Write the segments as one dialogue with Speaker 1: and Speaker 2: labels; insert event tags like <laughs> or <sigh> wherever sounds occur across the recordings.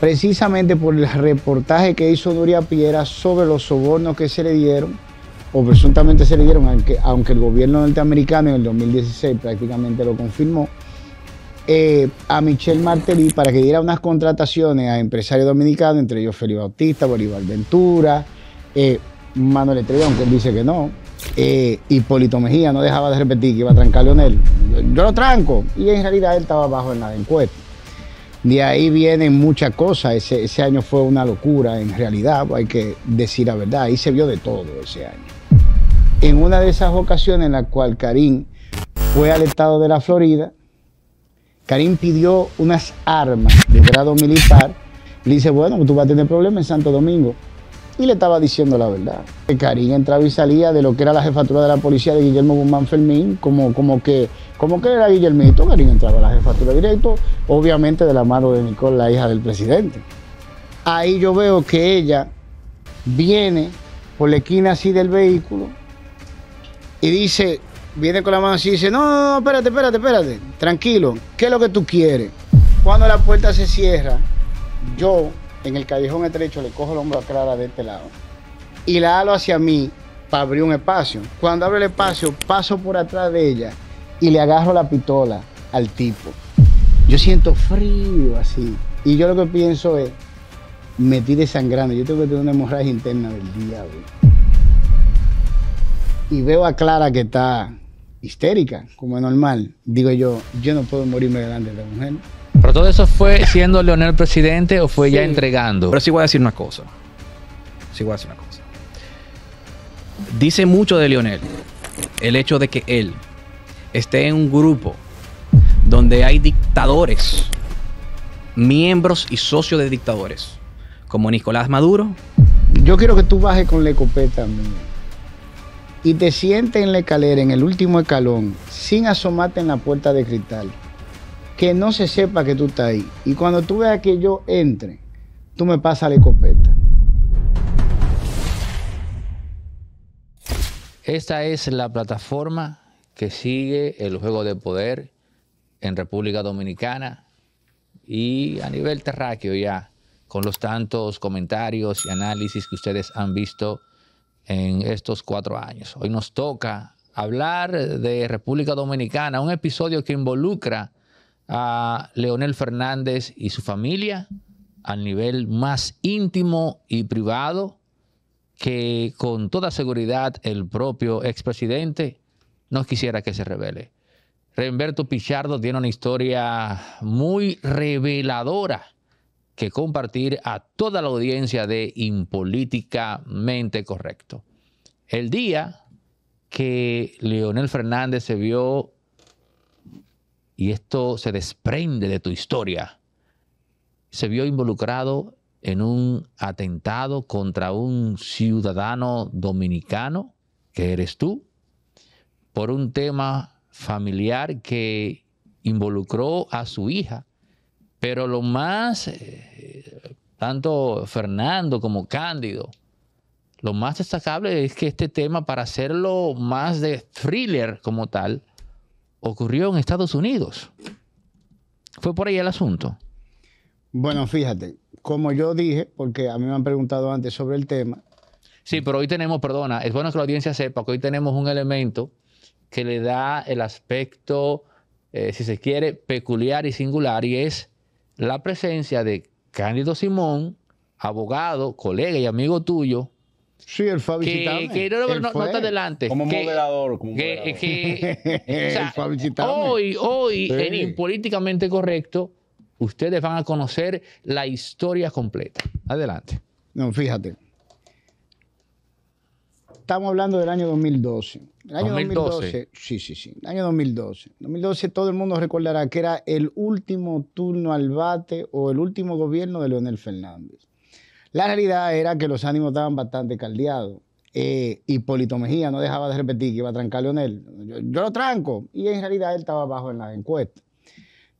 Speaker 1: precisamente por el reportaje que hizo Nuria Piera sobre los sobornos que se le dieron, o presuntamente se le dieron, aunque, el gobierno norteamericano en el 2016 prácticamente lo confirmó, eh, a Michelle Martelly para que diera unas contrataciones a empresarios dominicanos, entre ellos Felipe Bautista, Bolívar Ventura, eh, Manuel Estrella, aunque él dice que no, eh, Hipólito Mejía no dejaba de repetir que iba a trancar a Leonel. Yo, yo lo tranco, y en realidad él estaba bajo en la encuesta. De ahí vienen muchas cosas. Ese, año fue una locura, en realidad, hay que decir la verdad. Ahí se vio de todo ese año. En una de esas ocasiones en la cual Karim fue al estado de la Florida, Karim pidió unas armas de grado militar. Le dice, bueno, tú vas a tener problemas en Santo Domingo y le estaba diciendo la verdad. Que entraba y salía de lo que era la jefatura de la policía de Guillermo Guzmán Fermín, como, como que como que era Guillermito, Karim entraba a la jefatura directo, obviamente de la mano de Nicole, la hija del presidente. Ahí yo veo que ella viene por la esquina así del vehículo y dice, viene con la mano así y dice, no, no, espérate, espérate, espérate, tranquilo, ¿qué es lo que tú quieres? Cuando la puerta se cierra, yo en el callejón estrecho, le cojo el hombro a Clara de este lado y la halo hacia mí para abrir un espacio. Cuando abro el espacio, paso por atrás de ella y le agarro la pistola al tipo. Yo siento frío así. Y yo lo que pienso es, me tire sangrando, Yo tengo que tener una hemorragia interna del diablo. Y veo a Clara que está histérica, como es normal. Digo yo, yo no puedo morirme delante de la mujer.
Speaker 2: Pero todo eso fue siendo Leonel presidente
Speaker 3: o fue ya entregando. Pero sí voy a decir una cosa. Sí voy a decir una cosa. Dice mucho de Leonel el hecho de que él esté en un grupo donde hay dictadores, miembros y socios de dictadores, como Nicolás Maduro. Yo quiero que tú bajes con la escopeta
Speaker 1: y te sientes en la escalera, en el último escalón, sin asomarte en la puerta de cristal que no se sepa que tú estás ahí. Y cuando tú veas que yo entre, tú me pasas la escopeta.
Speaker 2: Esta es la plataforma que sigue el juego de poder en República Dominicana y a nivel terráqueo ya, con los tantos comentarios y análisis que ustedes han visto en estos cuatro años. Hoy nos toca hablar de República Dominicana, un episodio que involucra a Leonel Fernández y su familia al nivel más íntimo y privado que con toda seguridad el propio expresidente no quisiera que se revele. Remberto Pichardo tiene una historia muy reveladora que compartir a toda la audiencia de Impolíticamente Correcto. El día que Leonel Fernández se vio y esto se desprende de tu historia, se vio involucrado en un atentado contra un ciudadano dominicano, que eres tú, por un tema familiar que involucró a su hija. Pero lo más, eh, tanto Fernando como Cándido, lo más destacable es que este tema, para hacerlo más de thriller como tal, ocurrió
Speaker 1: en Estados Unidos. Fue por ahí el asunto. Bueno, fíjate, como yo dije, porque a mí me han preguntado antes sobre el tema.
Speaker 2: Sí, pero hoy tenemos, perdona, es bueno que la audiencia sepa que hoy tenemos un elemento que le da el aspecto, eh, si se quiere, peculiar y singular, y es la presencia de Cándido Simón, abogado, colega y amigo tuyo, Sí, el fue Que, no, adelante. Como moderador.
Speaker 4: Como que, que <laughs> Hoy, hoy, en
Speaker 2: Impolíticamente Correcto, ustedes van a conocer la
Speaker 1: historia completa. Adelante. No, fíjate. Estamos hablando del año 2012. El año 2012. Sí, sí, sí. El año 2012. 2012 todo el mundo recordará que era el último turno al bate o el último gobierno de Leonel Fernández. La realidad era que los ánimos estaban bastante caldeados. Eh, y Hipólito Mejía no dejaba de repetir que iba a trancar a Leonel. Yo, lo tranco. Y en realidad él estaba abajo en la encuesta.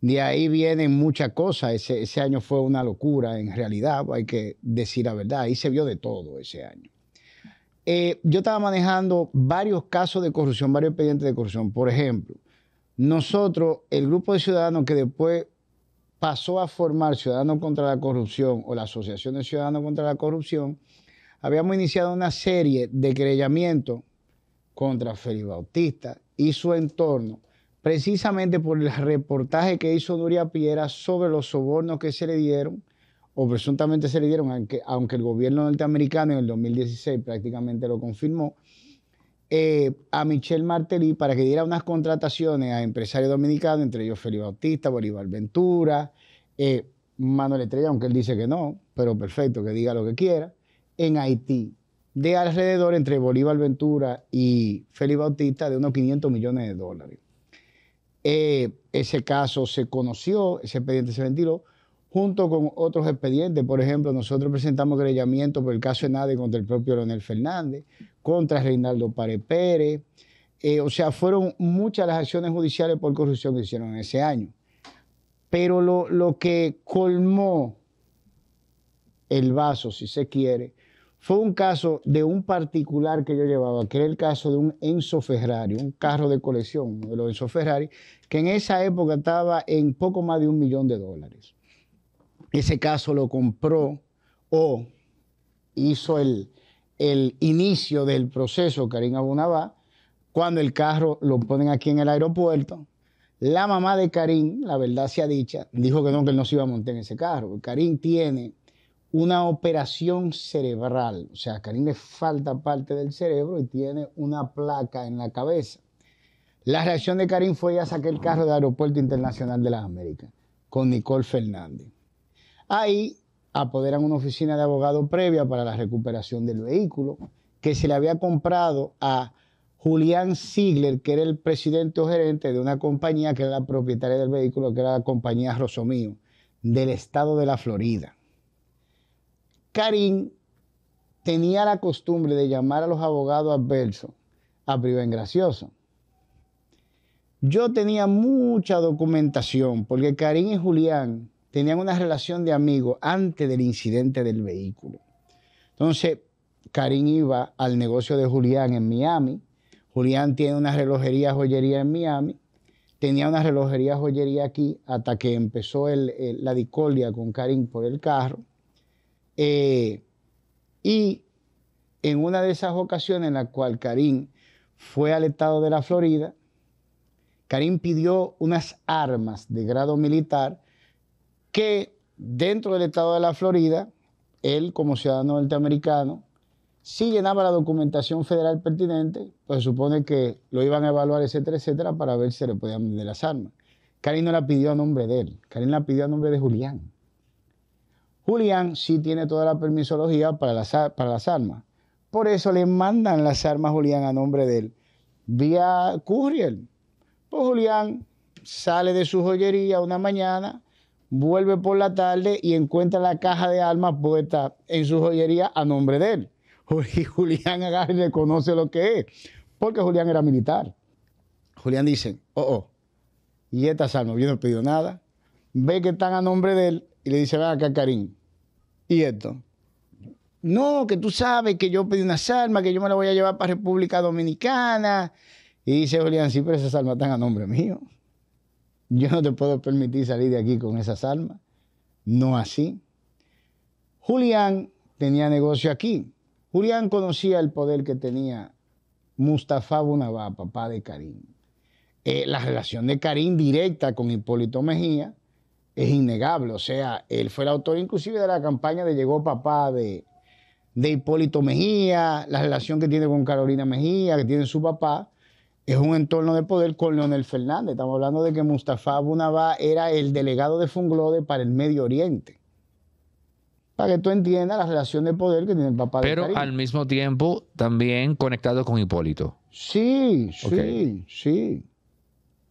Speaker 1: De ahí vienen muchas cosas. Ese, año fue una locura, en realidad, hay que decir la verdad. Ahí se vio de todo ese año. Eh, yo estaba manejando varios casos de corrupción, varios expedientes de corrupción. Por ejemplo, nosotros, el grupo de ciudadanos que después pasó a formar Ciudadanos contra la Corrupción o la Asociación de Ciudadanos contra la Corrupción, habíamos iniciado una serie de querellamientos contra Félix Bautista y su entorno, precisamente por el reportaje que hizo Nuria Piera sobre los sobornos que se le dieron, o presuntamente se le dieron, aunque, aunque el gobierno norteamericano en el 2016 prácticamente lo confirmó, eh, a Michelle Martelly para que diera unas contrataciones a empresarios dominicanos, entre ellos Felipe Bautista, Bolívar Ventura, eh, Manuel Estrella, aunque él dice que no, pero perfecto, que diga lo que quiera, en Haití. De alrededor entre Bolívar Ventura y Felipe Bautista de unos 500 millones de dólares. Eh, ese caso se conoció, ese expediente se ventiló junto con otros expedientes. Por ejemplo, nosotros presentamos querellamiento por el caso Enade contra el propio Leonel Fernández, contra Reinaldo Párez Pérez. Eh, o sea, fueron muchas las acciones judiciales por corrupción que hicieron en ese año. Pero lo, que colmó el vaso, si se quiere, fue un caso de un particular que yo llevaba, que era el caso de un Enzo Ferrari, un carro de colección, de los Enzo Ferrari, que en esa época estaba en poco más de un millón de dólares ese caso lo compró o hizo el, inicio del proceso Karim Abunabá cuando el carro lo ponen aquí en el aeropuerto, la mamá de Karim, la verdad sea dicha, dijo que no, que él no se iba a montar en ese carro. Karim tiene una operación cerebral, o sea, Karim le falta parte del cerebro y tiene una placa en la cabeza. La reacción de Karim fue ya saqué el carro del Aeropuerto Internacional de las Américas con Nicole Fernández. Ahí apoderan una oficina de abogado previa para la recuperación del vehículo que se le había comprado a Julián Ziegler, que era el presidente o gerente de una compañía que era la propietaria del vehículo, que era la compañía Rosomío, del estado de la Florida. Karim tenía la costumbre de llamar a los abogados adversos a Priven Gracioso. Yo tenía mucha documentación, porque Karim y Julián tenían una relación de amigo antes del incidente del vehículo. Entonces, Karim iba al negocio de Julián en Miami. Julián tiene una relojería, joyería en Miami. Tenía una relojería, joyería aquí hasta que empezó la discordia con Karim por el carro. Eh, y en una de esas ocasiones en la cual Karim fue al estado de la Florida, Karim pidió unas armas de grado militar que dentro del estado de la Florida, él como ciudadano norteamericano, si llenaba la documentación federal pertinente, pues supone que lo iban a evaluar, etcétera, etcétera, para ver si le podían vender las armas. Karim no la pidió a nombre de él, Karim la pidió a nombre de Julián. Julián sí tiene toda la permisología para las, para las armas. Por eso le mandan las armas a Julián a nombre de él, vía courier. Pues Julián sale de su joyería una mañana, vuelve por la tarde y encuentra la caja de armas puesta en su joyería a nombre de él. Y <laughs> Julián agarra y lo que es, porque Julián era militar. Julián dice, oh, oh, y esta armas, yo no he pedido nada. Ve que están a nombre de él y le dice, ven acá, Karim, ¿y esto? No, que tú sabes que yo pedí una armas, que yo me la voy a llevar para República Dominicana. Y dice Julián, sí, pero esas armas están a nombre mío. Yo no te puedo permitir salir de aquí con esas armas. No así. Julián tenía negocio aquí. Julián conocía el poder que tenía Mustafa Bunabá, papá de Karim. Eh, la relación de Karim directa con Hipólito Mejía es innegable. O sea, él fue el autor inclusive de la campaña de Llegó Papá de, de Hipólito Mejía, la relación que tiene con Carolina Mejía, que tiene su papá es un entorno de poder con Leonel Fernández. Estamos hablando de que Mustafa Abunabá era el delegado de Funglode para el Medio Oriente. Para que tú entiendas la relación de poder que tiene el papá Pero Pero
Speaker 2: al mismo tiempo también conectado con Hipólito.
Speaker 1: Sí, sí, sí.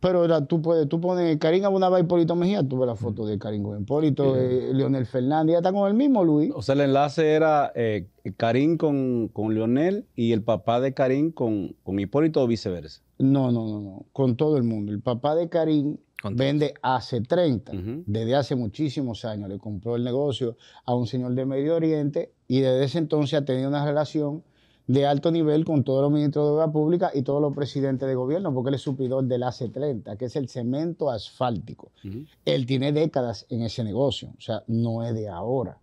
Speaker 1: Pero era tú, puedes, tú pones Karim Abunaba y Hipólito Mejía, tú ves la foto de Karim con Hipólito, eh, Leonel Fernández, ya está con el mismo Luis.
Speaker 4: O sea, el enlace era eh, Karim con, con Leonel y el papá
Speaker 1: de Karim con, con Hipólito o viceversa. No, no, no, no, con todo el mundo. El papá de Karim vende hace 30, desde hace muchísimos años. Le compró el negocio a un señor de Medio Oriente y desde ese entonces ha tenido una relación de alto nivel con todos los ministros de Obra Pública y todos los presidentes de gobierno, porque él es suplidor del AC30, que es el cemento asfáltico. Él tiene décadas en ese negocio, o sea, no es de ahora.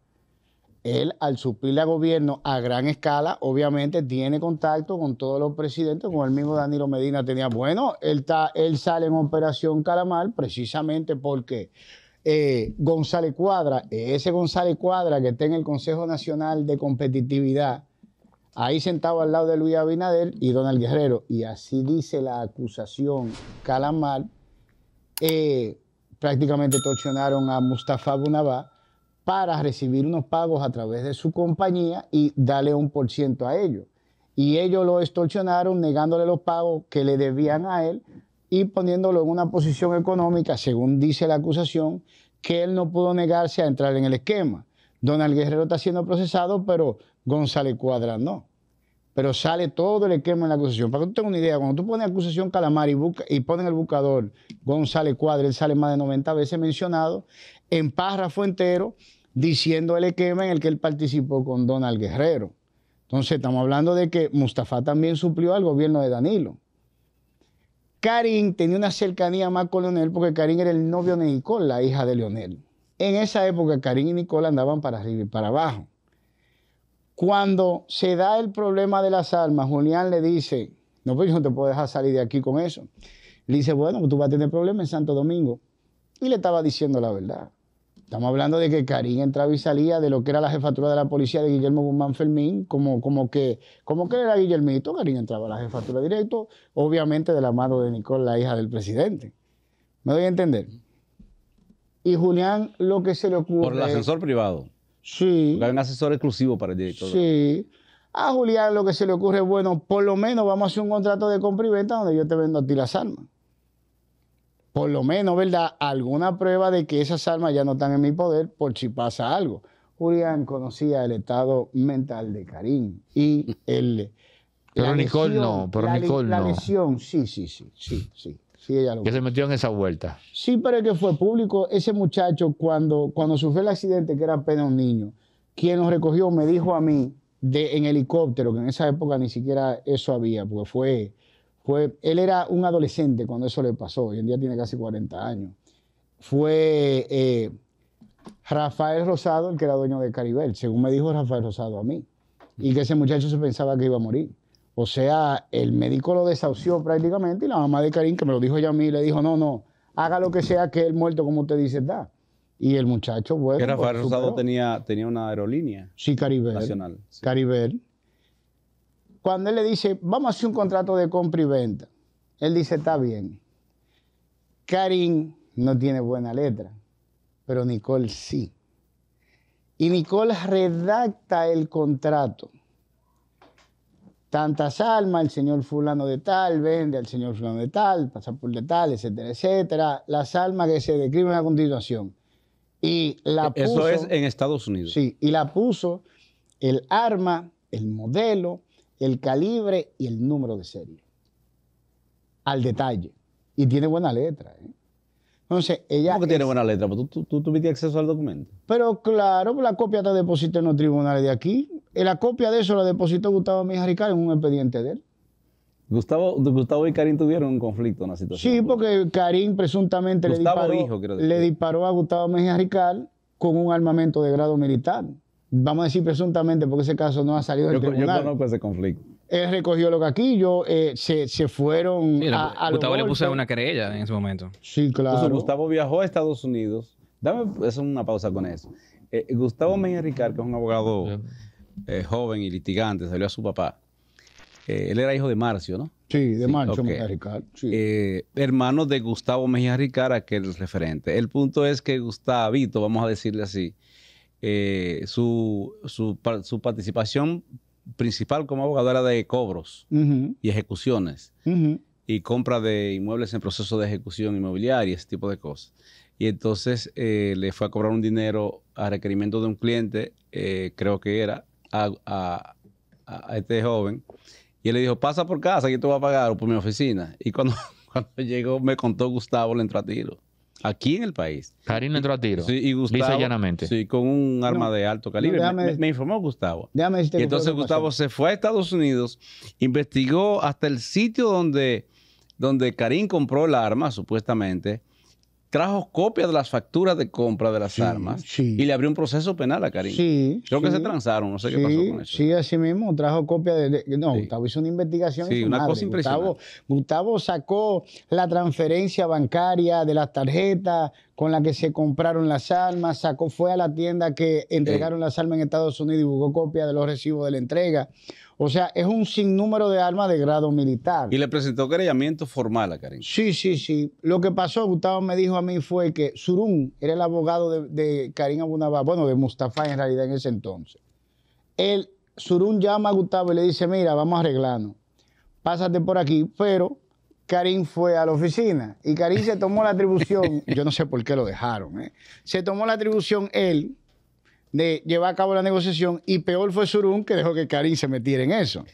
Speaker 1: Él, al suplirle a gobierno a gran escala, obviamente tiene contacto con todos los presidentes, como el mismo Danilo Medina tenía. Bueno, él, él sale en Operación Calamar precisamente porque eh, González Cuadra, ese González Cuadra que está en el Consejo Nacional de Competitividad, ahí sentado al lado de Luis Abinader y Donald Guerrero. Y así dice la acusación Calamar, eh, prácticamente torsionaron a Mustafa Bunabá para recibir unos pagos a través de su compañía y darle un por ciento a ellos. Y ellos lo extorsionaron negándole los pagos que le debían a él y poniéndolo en una posición económica, según dice la acusación, que él no pudo negarse a entrar en el esquema. Donald Guerrero está siendo procesado, pero González Cuadra no. Pero sale todo el esquema en la acusación. Para que tú tengas una idea, cuando tú pones acusación Calamar y, busca, y pones el buscador González Cuadra, él sale más de 90 veces mencionado en párrafo entero diciendo el esquema en el que él participó con Donald Guerrero. Entonces estamos hablando de que Mustafa también suplió al gobierno de Danilo. Karim tenía una cercanía más con Leonel porque Karim era el novio de Nicole, la hija de Leonel. En esa época Karim y Nicole andaban para arriba y para abajo. Cuando se da el problema de las almas, Julián le dice, no, pues yo no te puedo dejar salir de aquí con eso. Le dice, bueno, pues, tú vas a tener problemas en Santo Domingo. Y le estaba diciendo la verdad. Estamos hablando de que Karim entraba y salía de lo que era la jefatura de la policía de Guillermo Guzmán Fermín, como, como, que, como que era Guillermito, Karim entraba a la jefatura directo, obviamente de la mano de Nicole, la hija del presidente. ¿Me doy a entender? Y Julián lo que se le ocurre... Por el ascensor
Speaker 4: privado. Sí. un asesor exclusivo para el director.
Speaker 1: Sí. A Julián lo que se le ocurre es, bueno, por lo menos vamos a hacer un contrato de compra y venta donde yo te vendo a ti las armas. Por lo menos, ¿verdad? Alguna prueba de que esas armas ya no están en mi poder por si pasa algo. Julián conocía el estado mental de Karim y el...
Speaker 2: Pero Nicole no, pero Nicol Nicole la
Speaker 1: lesión, sí, sí, sí, sí, sí. Que se metió en esa vuelta. Sí, pero es que fue público. Ese muchacho, cuando, cuando sufrió el accidente, que era apenas un niño, quien lo recogió me dijo a mí, de, en helicóptero, que en esa época ni siquiera eso había, porque fue, fue, él era un adolescente cuando eso le pasó, hoy en día tiene casi 40 años. Fue eh, Rafael Rosado el que era dueño de Caribel, según me dijo Rafael Rosado a mí, y que ese muchacho se pensaba que iba a morir. O sea, el médico lo desahució prácticamente y la mamá de Karim, que me lo dijo ella a mí, le dijo, no, no, haga lo que sea que el muerto, como usted dice, da. Y el muchacho, bueno... Que Rafael pues, Rosado tenía, tenía una aerolínea. Sí, Caribe. Nacional. Sí. Caribel. Cuando él le dice, vamos a hacer un contrato de compra y venta, él dice, está bien. Karim no tiene buena letra, pero Nicole sí. Y Nicole redacta el contrato tantas almas, el señor fulano de tal vende al señor fulano de tal, pasa por de tal, etcétera, etcétera, las almas que se describen a continuación. Y la puso, Eso es
Speaker 4: en Estados Unidos.
Speaker 1: Sí, y la puso el arma, el modelo, el calibre y el número de serie. Al detalle. Y tiene buena letra. ¿eh? Entonces, ella. ¿Cómo que tiene buena letra? Pues ¿Tú, tú, tuviste acceso al documento. Pero claro, la copia está depositada en los tribunales de aquí la copia de eso la depositó Gustavo Mejía Ricard en un expediente de él.
Speaker 4: Gustavo, Gustavo y Karim tuvieron un conflicto, en la situación.
Speaker 1: Sí, porque Karim presuntamente le, disparó, le disparó a Gustavo Mejía Ricard con un armamento de grado militar. Vamos a decir presuntamente, porque ese caso no ha salido del tribunal. Yo conozco ese conflicto. Él recogió los caquillos, eh, se, fueron Gustavo le puso una
Speaker 3: querella en ese momento. Sí,
Speaker 1: claro.
Speaker 4: Gustavo viajó a Estados Unidos.
Speaker 1: Dame una pausa con eso. Eh, Gustavo
Speaker 4: Mejía Ricard, que es un abogado... Eh, joven y litigante, salió a su papá. Eh, él era hijo de Marcio, ¿no?
Speaker 1: Sí, de Marcio Mejía Ricard.
Speaker 4: Eh, hermano de Gustavo Mejía Ricard, aquel referente. El punto es que Gustavito, vamos a decirle así, su, participación principal como abogado era de cobros y ejecuciones. Y compra de inmuebles en proceso de ejecución inmobiliaria, ese tipo de cosas y entonces le fue a cobrar un dinero a requerimiento de un cliente, creo que era, a, este joven y él le dijo, pasa por casa, que te voy a pagar por mi oficina. Y cuando, <laughs> cuando llegó, me contó Gustavo, le entró a tiro. Aquí en el país. Karim le entró a tiro. y Gustavo. llanamente. con un arma de alto calibre. me, informó Gustavo.
Speaker 1: y entonces Gustavo
Speaker 4: se fue a Estados Unidos, investigó hasta el sitio donde, donde Karim compró la arma, supuestamente trajo copias de las facturas de compra de las armas y le abrió un proceso penal a Karim. Sí, Creo que se transaron, no sé qué pasó con eso.
Speaker 1: Sí, así mismo, trajo copia de... no, Gustavo hizo una investigación. Sí, una cosa impresionante. Gustavo, sacó la transferencia bancaria de las tarjetas con las que se compraron las armas, sacó, fue a la tienda que entregaron las armas en Estados Unidos y buscó copia de los recibos de la entrega. O sea, es un sinnúmero de armas de grado militar.
Speaker 4: ¿Y le presentó querellamiento formal a Karim?
Speaker 1: Sí, sí, sí. Lo que pasó, Gustavo me dijo a mí, fue que Surún era el abogado de, Karim Abunabá, bueno, de Mustafa en realidad en ese entonces. Él, Surún llama a Gustavo y le dice, mira, vamos a arreglarnos. Pásate por aquí, pero Karim fue a la oficina y Karim se tomó la atribución, <laughs> yo no sé por qué lo dejaron, ¿eh? se tomó la atribución él de llevar a cabo la negociación y peor fue Surún que dejó que Karim se metiera en eso.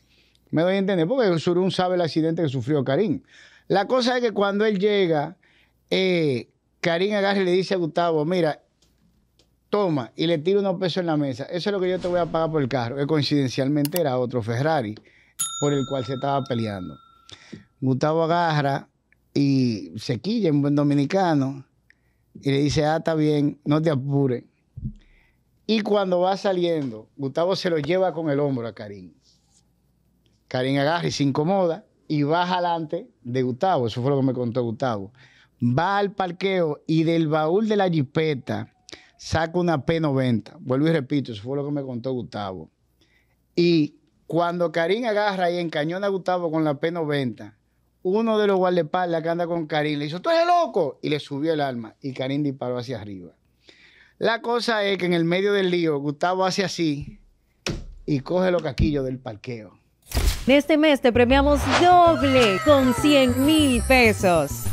Speaker 1: Me doy a entender, porque Surún sabe el accidente que sufrió Karim. La cosa es que cuando él llega, eh, Karim agarra y le dice a Gustavo, mira, toma, y le tira unos pesos en la mesa. Eso es lo que yo te voy a pagar por el carro, que coincidencialmente era otro Ferrari por el cual se estaba peleando. Gustavo agarra y se quilla en buen dominicano y le dice, ah, está bien, no te apure. Y cuando va saliendo, Gustavo se lo lleva con el hombro a Karim. Karim agarra y se incomoda y va adelante de Gustavo. Eso fue lo que me contó Gustavo. Va al parqueo y del baúl de la jipeta saca una P90. Vuelvo y repito, eso fue lo que me contó Gustavo. Y cuando Karim agarra y encañona a Gustavo con la P90, uno de los guardaespaldas que anda con Karim le dice, tú eres loco, y le subió el alma y Karim disparó hacia arriba. La cosa es que en el medio del lío, Gustavo hace así y coge los caquillos del parqueo.
Speaker 3: este mes te premiamos doble con 100 mil pesos.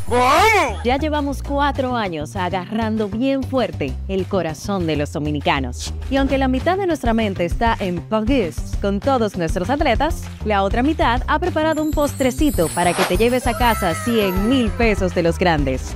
Speaker 3: Ya llevamos cuatro años agarrando bien fuerte el corazón de los dominicanos. Y aunque la mitad de nuestra mente está en París con todos nuestros atletas, la otra mitad ha preparado un postrecito para que te lleves a casa 100 mil pesos de los grandes.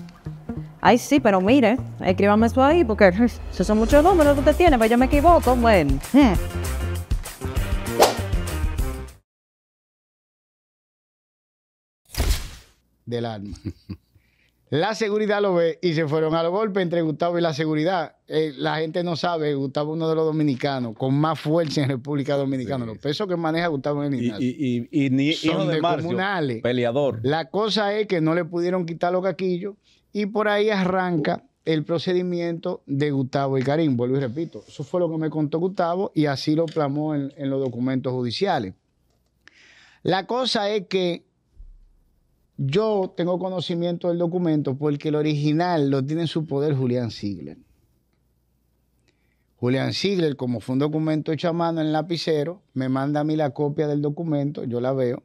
Speaker 3: Ay, sí, pero mire, escríbame eso ahí porque <laughs> esos son muchos números que usted tiene, pero pues yo me equivoco. Bueno. <laughs>
Speaker 1: Del alma. La seguridad lo ve y se fueron al golpe entre Gustavo y la seguridad. Eh, la gente no sabe, Gustavo es uno de los dominicanos con más fuerza en República Dominicana. Los pesos que maneja Gustavo en el
Speaker 4: y, y, son de, comunales.
Speaker 1: Peleador. La cosa es que no le pudieron quitar los caquillos y por ahí arranca el procedimiento de Gustavo y Karim. Vuelvo y repito, eso fue lo que me contó Gustavo y así lo plasmó en, los documentos judiciales. La cosa es que yo tengo conocimiento del documento porque el original lo tiene en su poder Julián Sigler. Julián Sigler, como fue un documento hecho a mano en lapicero, me manda a mí la copia del documento, yo la veo,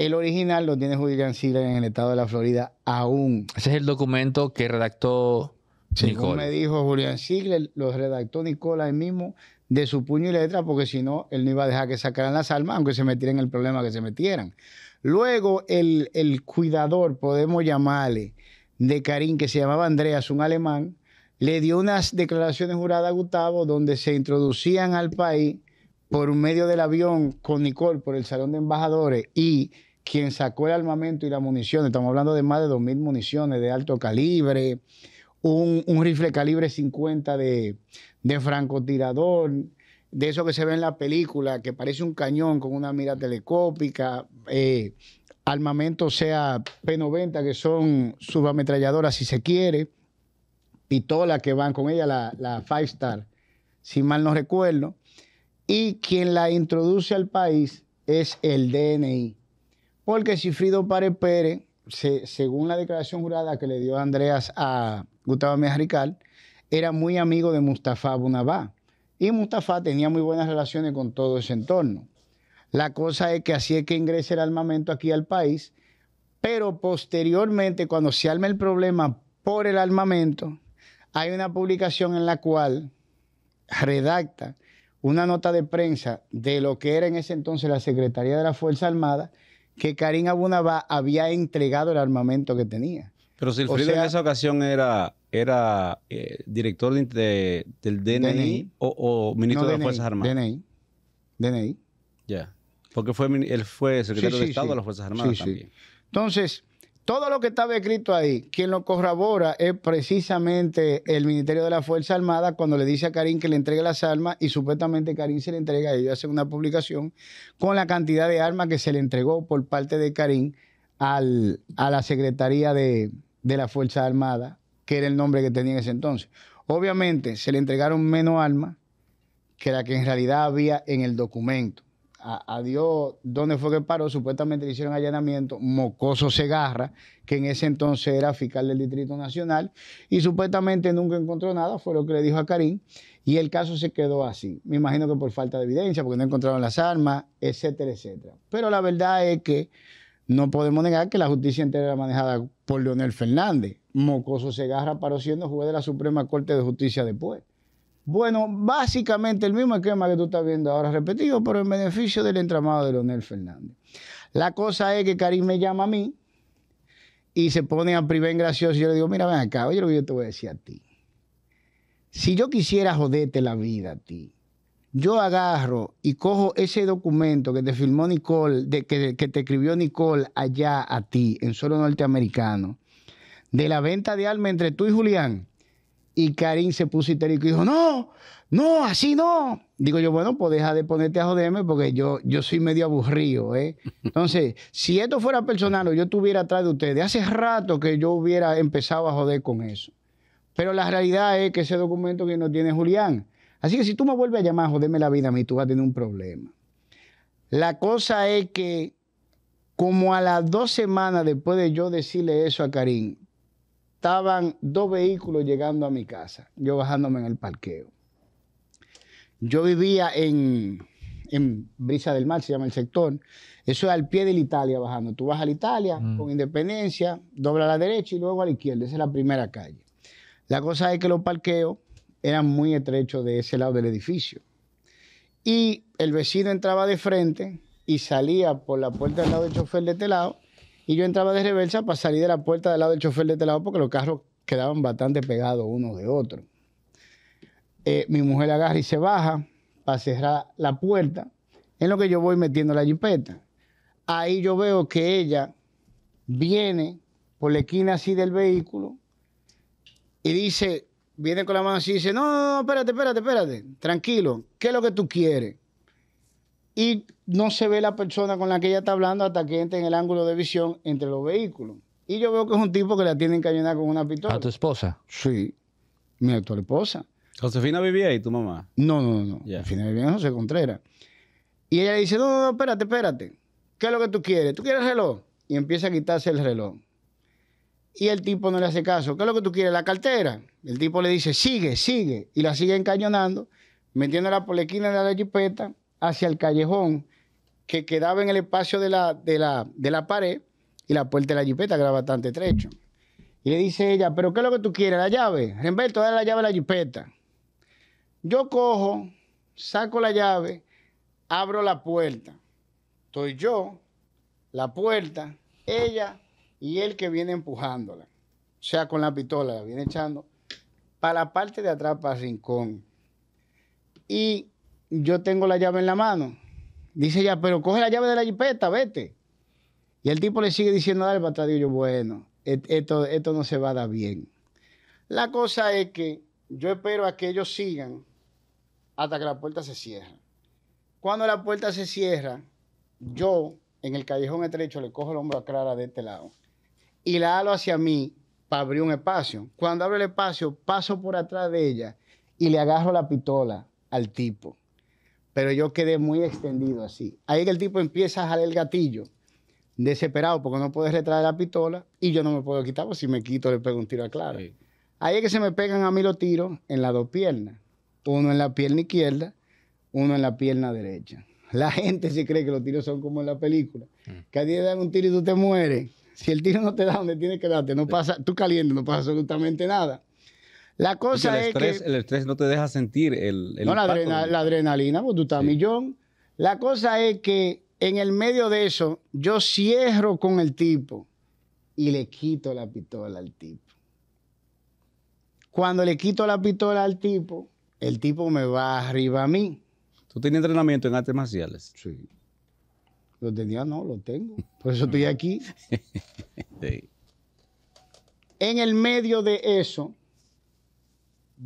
Speaker 1: el original lo tiene Julian Sigler en el estado de la Florida aún. Ese es
Speaker 2: el documento que redactó Nicole. me
Speaker 1: dijo Julian Sigler, lo redactó Nicola ahí mismo de su puño y letra, porque si no, él no iba a dejar que sacaran las almas, aunque se metieran en el problema que se metieran. Luego, el, el cuidador, podemos llamarle, de Karim, que se llamaba Andreas, un alemán, le dio unas declaraciones juradas a Gustavo donde se introducían al país por medio del avión con Nicole por el salón de embajadores y quien sacó el armamento y la munición, estamos hablando de más de 2.000 municiones de alto calibre, un, rifle calibre 50 de, francotirador, de eso que se ve en la película, que parece un cañón con una mira telescópica, eh, armamento sea P90, que son subametralladoras si se quiere, pistolas que van con ella, la, la Five Star, si mal no recuerdo, y quien la introduce al país es el DNI porque Sifrido Párez Pérez, según la declaración jurada que le dio Andreas a Gustavo Mejarical, era muy amigo de Mustafa Bunabá. Y Mustafa tenía muy buenas relaciones con todo ese entorno. La cosa es que así es que ingresa el armamento aquí al país, pero posteriormente, cuando se arma el problema por el armamento, hay una publicación en la cual redacta una nota de prensa de lo que era en ese entonces la Secretaría de la Fuerza Armada, que Karim Abunabá había entregado el armamento que tenía.
Speaker 4: Pero si el sea, en esa ocasión era, eh, director de, del DNI, o, ministro de las Fuerzas Armadas. DNI. DNI. Ya. Porque fue, él fue secretario de Estado de las Fuerzas Armadas también.
Speaker 1: Entonces, todo lo que estaba escrito ahí, quien lo corrobora es precisamente el Ministerio de la Fuerza Armada cuando le dice a Karim que le entregue las armas y supuestamente Karim se le entrega, ellos hacen una publicación con la cantidad de armas que se le entregó por parte de Karim a la Secretaría de, de la Fuerza Armada, que era el nombre que tenía en ese entonces. Obviamente se le entregaron menos armas que la que en realidad había en el documento adiós, dónde fue que paró, supuestamente le hicieron allanamiento, Mocoso Segarra, que en ese entonces era fiscal del Distrito Nacional, y supuestamente nunca encontró nada, fue lo que le dijo a Karim, y el caso se quedó así. Me imagino que por falta de evidencia, porque no encontraron las armas, etcétera, etcétera. Pero la verdad es que no podemos negar que la justicia entera era manejada por Leonel Fernández. Mocoso Segarra paró siendo juez de la Suprema Corte de Justicia después. Bueno, básicamente el mismo esquema que tú estás viendo ahora repetido, pero en beneficio del entramado de Leonel Fernández. La cosa es que Karim me llama a mí y se pone a privar gracioso y yo le digo, mira, ven acá, oye lo que yo te voy a decir a ti. Si yo quisiera joderte la vida a ti, yo agarro y cojo ese documento que te firmó Nicole, de, que, que te escribió Nicole allá a ti, en suelo norteamericano, de la venta de alma entre tú y Julián y Karim se puso histérico y dijo, no, no, así no. Digo yo, bueno, pues deja de ponerte a joderme porque yo, yo soy medio aburrido, ¿eh?". Entonces, si esto fuera personal o yo estuviera atrás de ustedes, hace rato que yo hubiera empezado a joder con eso. Pero la realidad es que ese documento que no tiene Julián. Así que si tú me vuelves a llamar a joderme la vida a mí, tú vas a tener un problema. La cosa es que como a las dos semanas después de yo decirle eso a Karim, estaban dos vehículos llegando a mi casa, yo bajándome en el parqueo. Yo vivía en, en Brisa del Mar, se llama el sector. Eso es al pie de la Italia bajando. Tú vas a la Italia mm. con Independencia, dobla a la derecha y luego a la izquierda. Esa es la primera calle. La cosa es que los parqueos eran muy estrechos de ese lado del edificio. Y el vecino entraba de frente y salía por la puerta del lado del chofer de este lado y yo entraba de reversa para salir de la puerta del lado del chofer de este lado porque los carros quedaban bastante pegados uno de otro. Eh, mi mujer agarra y se baja para cerrar la puerta, en lo que yo voy metiendo la jipeta. Ahí yo veo que ella viene por la esquina así del vehículo y dice, viene con la mano así y dice, no, no, no, espérate, espérate, espérate, tranquilo, ¿qué es lo que tú quieres? y no se ve la persona con la que ella está hablando hasta que entre en el ángulo de visión entre los vehículos. Y yo veo que es un tipo que la tiene encañonada con una pistola. ¿A tu esposa? Sí, mi actual esposa. ¿Josefina vivía ahí, tu mamá? No, no, no. Josefina vivía en José Contreras. Y ella le dice, no, no, no, espérate, espérate. ¿Qué es lo que tú quieres? ¿Tú quieres el reloj? Y empieza a quitarse el reloj. Y el tipo no le hace caso. ¿Qué es lo que tú quieres? La cartera. El tipo le dice, sigue, sigue. Y la sigue encañonando, metiendo la polequina de la jipeta hacia el callejón que quedaba en el espacio de la, de la, pared y la puerta de la jipeta, que era bastante trecho. Y le dice ella, ¿pero qué es lo que tú quieres? La llave. Remberto, dale la llave a la jipeta. Yo cojo, saco la llave, abro la puerta. Estoy yo, la puerta, ella y él que viene empujándola. O sea, con la pistola, la viene echando para la parte de atrás, para el rincón. Y yo tengo la llave en la mano. Dice ella, pero coge la llave de la jipeta, vete. Y el tipo le sigue diciendo, dale para atrás. Digo yo, bueno, esto, esto no se va a dar bien. La cosa es que yo espero a que ellos sigan hasta que la puerta se cierra. Cuando la puerta se cierra, yo en el callejón estrecho le cojo el hombro a Clara de este lado y la halo hacia mí para abrir un espacio. Cuando abro el espacio, paso por atrás de ella y le agarro la pistola al tipo pero yo quedé muy extendido así. Ahí que el tipo empieza a jalar el gatillo, desesperado, porque no puede retraer la pistola y yo no me puedo quitar, porque si me quito le pego un tiro a Clara. Ahí es que se me pegan a mí los tiros en las dos piernas. Uno en la pierna izquierda, uno en la pierna derecha. La gente se cree que los tiros son como en la película. Mm. Que a ti te dan un tiro y tú te mueres. Si el tiro no te da donde tiene que darte, no pasa, tú caliente, no pasa absolutamente nada. La cosa el es estrés, que...
Speaker 4: El estrés no te deja sentir el... no, la,
Speaker 1: adrenalina, porque tú estás millón. La cosa es que en el medio de eso, yo cierro con el tipo y le quito la pistola al tipo. Cuando le quito la pistola al tipo, el tipo me va arriba a mí. ¿Tú tienes entrenamiento en artes marciales? Sí. Lo tenía, no, lo tengo. <laughs> Por eso estoy aquí. En el medio de eso,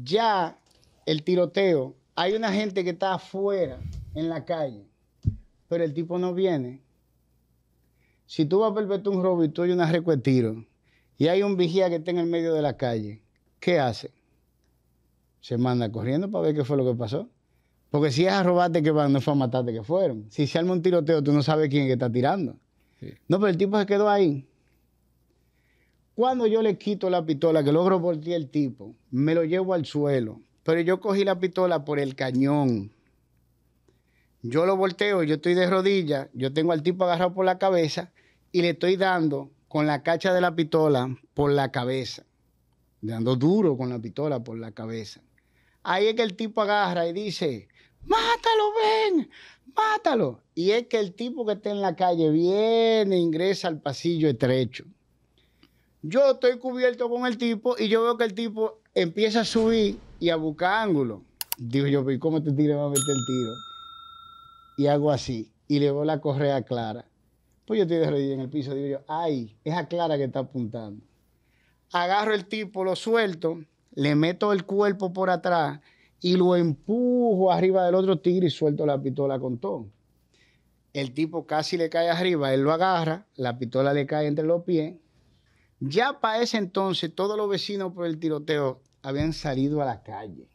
Speaker 1: ya el tiroteo, hay una gente que está afuera en la calle, pero el tipo no viene. Si tú vas a perpetuar un robo y tú hay una de tiro y hay un vigía que está en el medio de la calle, ¿qué hace? Se manda corriendo para ver qué fue lo que pasó. Porque si es a robarte que van, no fue a matarte que fueron. Si se arma un tiroteo, tú no sabes quién que está tirando. No, pero el tipo se quedó ahí. Cuando yo le quito la pistola, que logro voltear el tipo, me lo llevo al suelo. Pero yo cogí la pistola por el cañón. Yo lo volteo, yo estoy de rodillas, yo tengo al tipo agarrado por la cabeza y le estoy dando con la cacha de la pistola por la cabeza. Dando duro con la pistola por la cabeza. Ahí es que el tipo agarra y dice, mátalo, ven, mátalo. Y es que el tipo que está en la calle viene, ingresa al pasillo estrecho. Yo estoy cubierto con el tipo y yo veo que el tipo empieza a subir y a buscar ángulo. Digo yo, ¿y cómo te este tiro va a meter el tiro? Y hago así. Y le veo la correa clara. Pues yo estoy de rodillas en el piso. Digo yo, ay, es a Clara que está apuntando. Agarro el tipo, lo suelto, le meto el cuerpo por atrás y lo empujo arriba del otro tigre y suelto la pistola con todo. El tipo casi le cae arriba, él lo agarra, la pistola le cae entre los pies ya para ese entonces todos los vecinos por el tiroteo habían salido a la calle.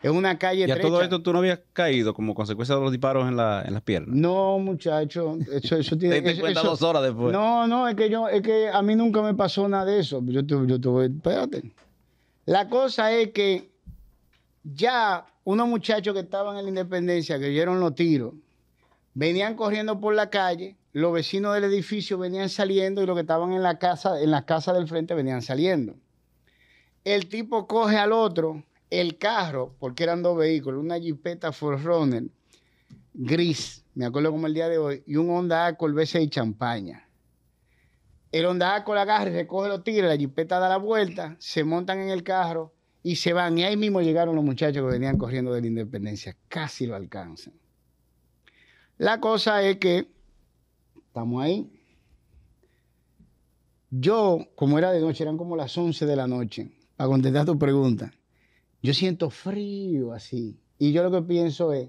Speaker 1: Es una calle. ¿Y a todo esto
Speaker 4: tú no habías caído como consecuencia de los disparos en, las piernas?
Speaker 1: No, muchacho. Eso, <laughs> tiene, que ser. dos horas después. No, no, es que yo, es que a mí nunca me pasó nada de eso. Yo tuve yo espérate. La cosa es que ya unos muchachos que estaban en la independencia, que oyeron los tiros, venían corriendo por la calle los vecinos del edificio venían saliendo y los que estaban en la casa, en del frente venían saliendo. El tipo coge al otro el carro, porque eran dos vehículos, una Jeepeta Forerunner gris, me acuerdo como el día de hoy, y un Honda Accord V6 champaña. El Honda Accord agarra y recoge los tigres, la Jeepeta da la vuelta, se montan en el carro y se van. Y ahí mismo llegaron los muchachos que venían corriendo de la independencia. Casi lo alcanzan. La cosa es que Estamos ahí. Yo, como era de noche, eran como las 11 de la noche, para contestar tu pregunta. Yo siento frío así. Y yo lo que pienso es,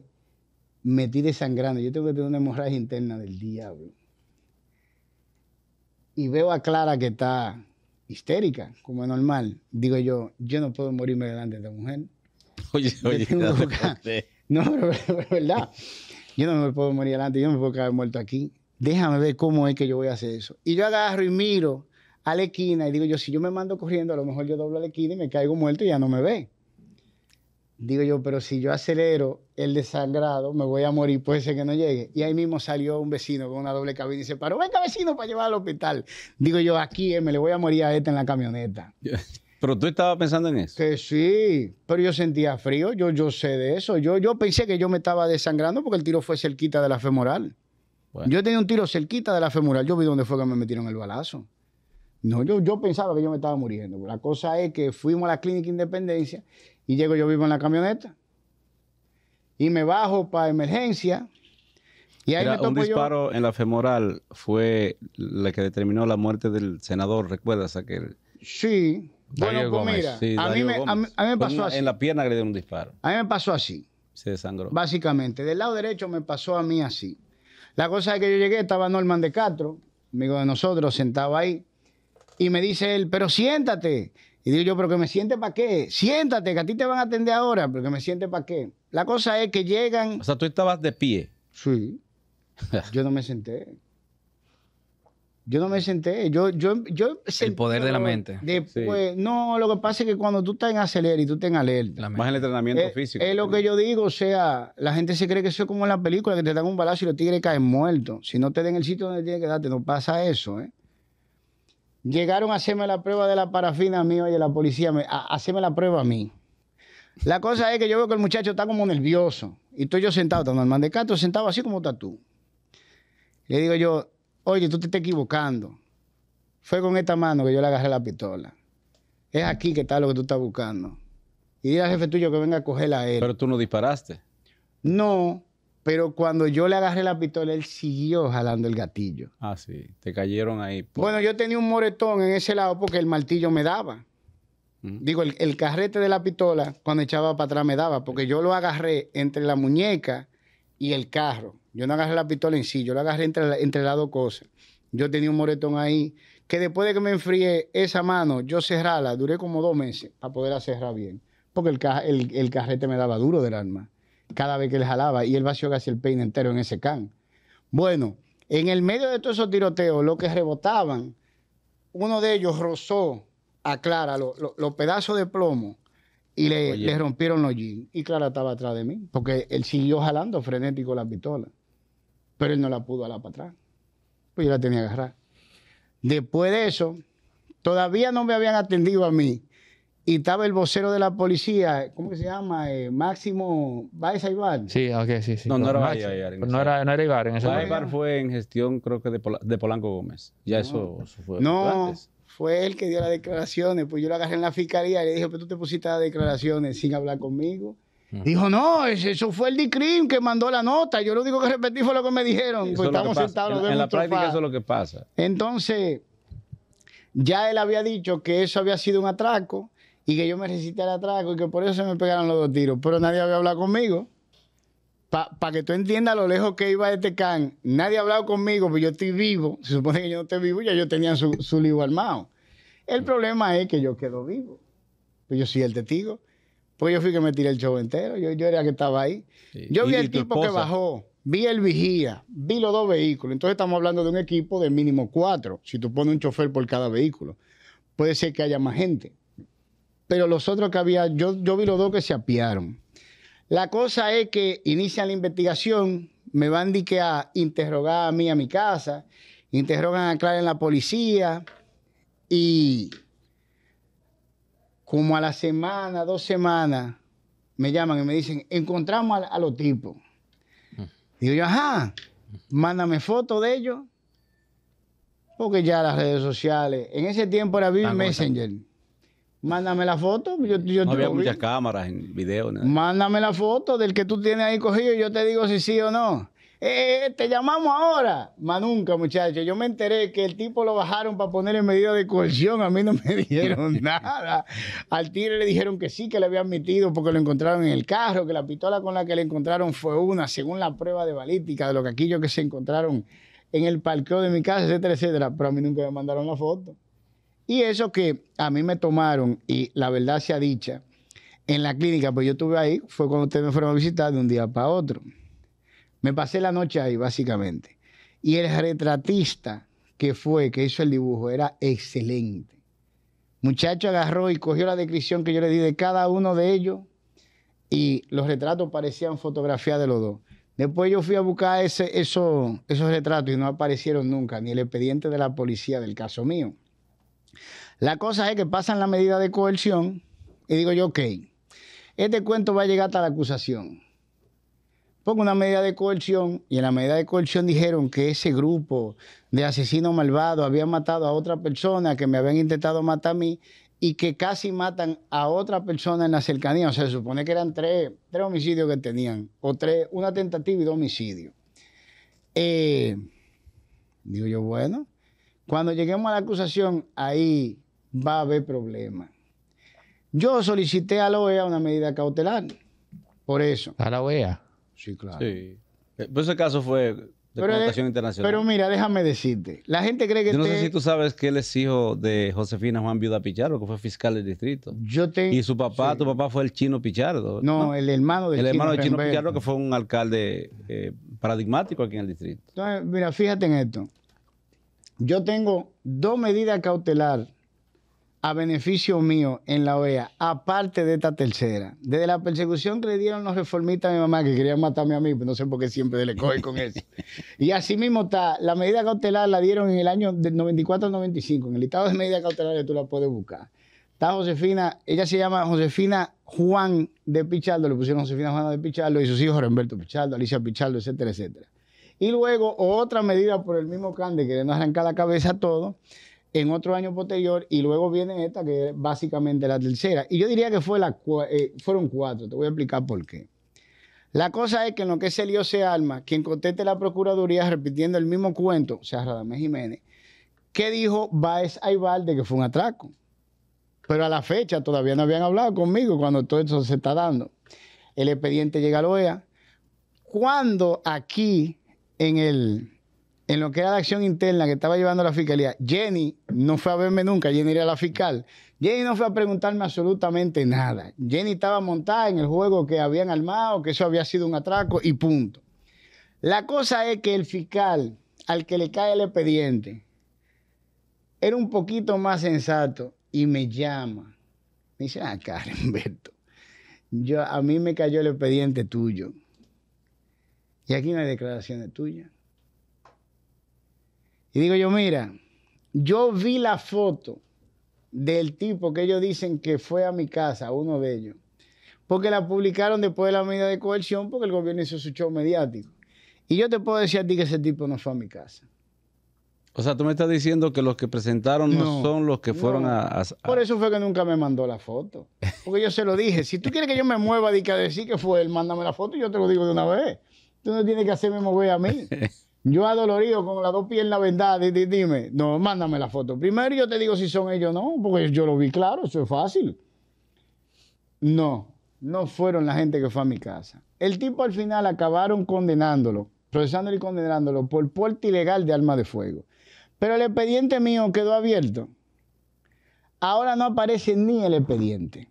Speaker 1: me de sangrando. Yo tengo que tener una hemorragia interna del diablo. Y veo a Clara que está histérica, como es normal. Digo yo, yo no puedo morirme delante de esta mujer.
Speaker 2: Oye, oye, <laughs>
Speaker 1: no, pero, verdad. Yo no me puedo morir delante, yo me puedo quedar muerto aquí déjame ver cómo es que yo voy a hacer eso. Y yo agarro y miro a la esquina y digo yo, si yo me mando corriendo, a lo mejor yo doblo a la esquina y me caigo muerto y ya no me ve. Digo yo, pero si yo acelero el desangrado, me voy a morir, puede ser que no llegue. Y ahí mismo salió un vecino con una doble cabina y se paró, venga vecino para llevar al hospital. Digo yo, aquí eh, me le voy a morir a este en la camioneta. Pero tú estabas pensando en eso. Que sí, pero yo sentía frío, yo, yo sé de eso. Yo, yo pensé que yo me estaba desangrando porque el tiro fue cerquita de la femoral. Yo tenía un tiro cerquita de la femoral. Yo vi dónde fue que me metieron el balazo. No, yo, yo pensaba que yo me estaba muriendo. La cosa es que fuimos a la clínica Independencia y llego yo vivo en la camioneta. Y me bajo para emergencia.
Speaker 4: Y ahí un disparo en la femoral fue la que determinó la muerte del senador, ¿recuerdas aquel?
Speaker 1: Sí. bueno, mira, a, mí me, pasó así. En la pierna le dieron un disparo. A mí me pasó así. Se desangró. Básicamente, del lado derecho me pasó a mí así. La cosa es que yo llegué, estaba Norman de Castro, amigo de nosotros, sentado ahí, y me dice él, pero siéntate. Y digo yo, pero que me siente para qué. Siéntate, que a ti te van a atender ahora, pero que me siente para qué. La cosa es que llegan... O sea, tú estabas de pie. Sí. yo no me senté. Yo no me senté. Yo, yo, yo el poder de la mente. Después, No, lo que pasa es que cuando tú estás en acelerar y tú estás en alerta. Más
Speaker 4: el entrenamiento es, eh, físico. Es
Speaker 1: lo que yo digo. O sea, la gente se cree que eso es como en la película, que te dan un balazo y los tigres caen muertos. Si no te den el sitio donde tienes que darte, no pasa eso, ¿eh? Llegaron a hacerme la prueba de la parafina a mí, oye, la policía, me, la prueba a mí. La cosa es que yo veo que el muchacho está como nervioso. Y estoy yo sentado, tan mando de sentado así como estás tú. Le digo yo, oye, tú te estás equivocando. Fue con esta mano que yo le agarré la pistola. Es aquí que está lo que tú estás buscando. Y dile al jefe tuyo que venga a cogerla a él. Pero
Speaker 4: tú no disparaste.
Speaker 1: No, pero cuando yo le agarré la pistola, él siguió jalando el gatillo. Ah, sí,
Speaker 4: te cayeron ahí.
Speaker 1: Pues. Bueno, yo tenía un moretón en ese lado porque el martillo me daba. Digo, el, carrete de la pistola, cuando echaba para atrás, me daba, porque yo lo agarré entre la muñeca y el carro. Yo no agarré la pistola en sí, yo la agarré entre, entre las dos cosas. Yo tenía un moretón ahí, que después de que me enfríe esa mano, yo cerrala, duré como dos meses para poderla cerrar bien, porque el, el, carrete me daba duro del arma, cada vez que le jalaba, y el vacío casi el peine entero en ese can. Bueno, en el medio de todos esos tiroteos, lo que rebotaban, uno de ellos rozó a Clara los pedazos de plomo y le, le rompieron los jeans. Y Clara estaba atrás de mí, porque él siguió jalando frenético la pistola. Pero él no la pudo dar para atrás. Pues yo la tenía que agarrar. Después de eso, todavía no me habían atendido a mí. Y estaba el vocero de la policía, ¿cómo se llama? Eh, Máximo Baez Ibar.
Speaker 4: Sí, ok, sí, sí. No, no era Baez pues No era, Ibar fue en gestión, creo que de, Polanco Gómez. Ya eso, fue. No,
Speaker 1: fue él que dio las declaraciones. Pues yo lo agarré en la fiscalía y le dije, pero pues tú te pusiste las declaraciones sin hablar conmigo. Dijo, no, eso fue el DICRIM que mandó la nota. Yo lo único que repetí fue lo que me dijeron. Pues estamos sentados. En, la práctica eso es lo que pasa. Entonces, ya él había dicho que eso había sido un atraco y que yo me resistí al atraco y que por eso se me pegaron los dos tiros. Pero nadie había hablado conmigo. Para que tú entiendas lo lejos que iba este can, nadie ha hablado conmigo, pero pues yo estoy vivo. Se supone que yo no estoy vivo, ya yo tenía su, su libro armado. El mm. problema es que yo quedo vivo. Pues yo soy el testigo. Porque yo fui que me tiré el show entero, yo, era era que estaba ahí. Yo vi el tipo que bajó, vi el vigía, vi los dos vehículos. Entonces estamos hablando de un equipo de mínimo cuatro, si tú pones un chofer por cada vehículo. Puede ser que haya más gente. Pero los otros que había, yo, yo vi los dos que se apiaron. La cosa es que inician la investigación, me van dique a interrogar a mí a mi casa, interrogan a Clara en la policía y como a la semana, dos semanas, me llaman y me dicen, encontramos a, los tipos. Mm. Digo yo, ajá, mándame fotos de ellos, porque ya las redes sociales, en ese tiempo era Vivi Messenger. Mándame la foto. Yo, yo no había muchas
Speaker 4: cámaras en video.
Speaker 1: Mándame la foto del que tú tienes ahí cogido y yo te digo si sí o no. Eh, te llamamos ahora. Más nunca, muchachos. Yo me enteré que el tipo lo bajaron para poner en medida de coerción. A mí no me <laughs> dijeron nada. Al tigre le dijeron que sí, que le había admitido porque lo encontraron en el carro, que la pistola con la que le encontraron fue una, según la prueba de balística de lo los caquillos que se encontraron en el parqueo de mi casa, etcétera, etcétera. Pero a mí nunca me mandaron la foto. Y eso que a mí me tomaron, y la verdad sea dicha, en la clínica, pues yo estuve ahí, fue cuando ustedes me fueron a visitar de un día para otro. Me pasé la noche ahí, básicamente. Y el retratista que fue, que hizo el dibujo, era excelente. Muchacho agarró y cogió la descripción que yo le di de cada uno de ellos y los retratos parecían fotografías de los dos. Después yo fui a buscar ese, esos retratos y no aparecieron nunca, ni el expediente de la policía del caso mío. La cosa es que pasan la medida de coerción y digo yo, ok, este cuento va a llegar hasta la acusación pongo una medida de coerción y en la medida de coerción dijeron que ese grupo de asesinos malvados había matado a otra persona, que me habían intentado matar a mí y que casi matan a otra persona en la cercanía. O sea, se supone que eran tres, homicidios que tenían, o tres, una tentativa y dos homicidios. Eh, digo yo, bueno, cuando lleguemos a la acusación, ahí va a haber problema. Yo solicité a la OEA una medida cautelar, por eso. ¿A la OEA?
Speaker 4: Sí, claro. Eh, Por pues ese caso fue de pero, internacional. Pero mira, déjame
Speaker 1: decirte. La gente cree que. Yo no este sé si tú
Speaker 4: sabes que él es hijo de Josefina Juan Viuda Pichardo, que fue fiscal del distrito. Yo Y su papá, tu papá fue el chino Pichardo. No,
Speaker 1: el hermano del El hermano del chino Pichardo,
Speaker 4: que fue un alcalde eh, paradigmático aquí en el distrito.
Speaker 1: Entonces, mira, fíjate en esto. Yo tengo dos medidas cautelares a beneficio mío en la OEA, aparte de esta tercera. Desde la persecución que le dieron los reformistas a mi mamá, que querían matarme a mí, pues no sé por qué siempre le coge con eso. y así mismo está, la medida cautelar la dieron en el año del 94 al 95, en el listado de medidas cautelares tú la puedes buscar. Está Josefina, ella se llama Josefina Juan de Pichardo, le pusieron Josefina Juana de Pichardo y sus hijos Roberto Pichardo, Alicia Pichardo, etcétera, etcétera. Y luego otra medida por el mismo Cande, que le nos arranca la cabeza a todos, en otro año posterior y luego viene esta que es básicamente la tercera. Y yo diría que fue eh, fueron cuatro, te voy a explicar por qué. La cosa es que en lo que se lió se alma, quien conteste la Procuraduría repitiendo el mismo cuento, o sea, Radamés Jiménez, que dijo Baez Aybal de que fue un atraco. Pero a la fecha todavía no habían hablado conmigo cuando todo eso se está dando. El expediente llega a la OEA. Cuando aquí en el, en lo que era la acción interna que estaba llevando la fiscalía, Jenny no fue a verme nunca, Jenny era la fiscal. Jenny no fue a preguntarme absolutamente nada. Jenny estaba montada en el juego que habían armado, que eso había sido un atraco y punto. La cosa es que el fiscal al que le cae el expediente era un poquito más sensato y me llama. Me dice, ah, Karen, Beto, yo, a mí me cayó el expediente tuyo. Y aquí no hay declaraciones tuyas. Y digo yo, mira, yo vi la foto del tipo que ellos dicen que fue a mi casa, uno de ellos, porque la publicaron después de la medida de coerción porque el gobierno hizo su show mediático. Y yo te puedo decir a ti que ese tipo no fue a mi casa.
Speaker 4: O sea, tú me estás diciendo que los que presentaron no, son los que fueron a,
Speaker 1: Por eso fue que nunca me mandó la foto. Porque yo se lo dije. Si tú quieres que yo me mueva y a decir que fue él, mándame la foto y yo te lo digo de una vez. Tú no tienes que hacerme mover a mí. <laughs> Yo adolorido con las dos piernas vendadas, dime, no, mándame la foto. Primero yo te digo si son ellos o no, porque yo lo vi claro, eso es fácil. No, no fueron la gente que fue a mi casa. El tipo al final acabaron condenándolo, procesándolo y condenándolo por porte ilegal de arma de fuego. Pero el expediente mío quedó abierto. Ahora no aparece ni el expediente.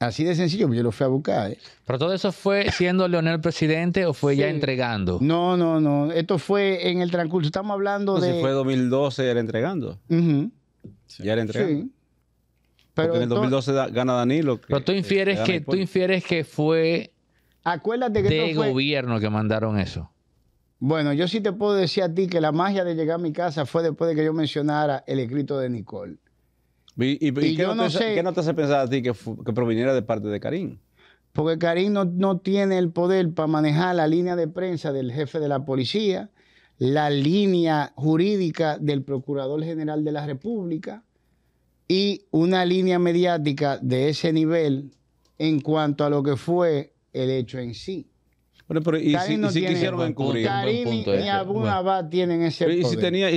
Speaker 1: Así de sencillo, yo lo fui a buscar. ¿eh? ¿Pero todo eso fue
Speaker 2: siendo Leonel presidente o fue ya entregando?
Speaker 1: No, no, no. Esto fue en el transcurso. Estamos hablando de. Si fue
Speaker 4: 2012, era entregando.
Speaker 1: Ya
Speaker 4: era entregando. Pero en el 2012 gana Danilo. pero tú infieres, que, tú
Speaker 1: infieres que fue. Acuérdate De
Speaker 4: gobierno que mandaron eso.
Speaker 1: Bueno, yo sí te puedo decir a ti que la magia de llegar a mi casa fue después de que yo mencionara el escrito de Nicole. ¿Y, qué, no te, sé, no
Speaker 4: hace pensar a ti que, proviniera de parte de Karim?
Speaker 1: Porque Karim no, no tiene el poder para manejar la línea de prensa del jefe de la policía, la línea jurídica del Procurador General de la República y una línea mediática de ese nivel en cuanto a lo que fue el hecho en sí
Speaker 4: pero y si, encubrirlo.
Speaker 1: tienen ese y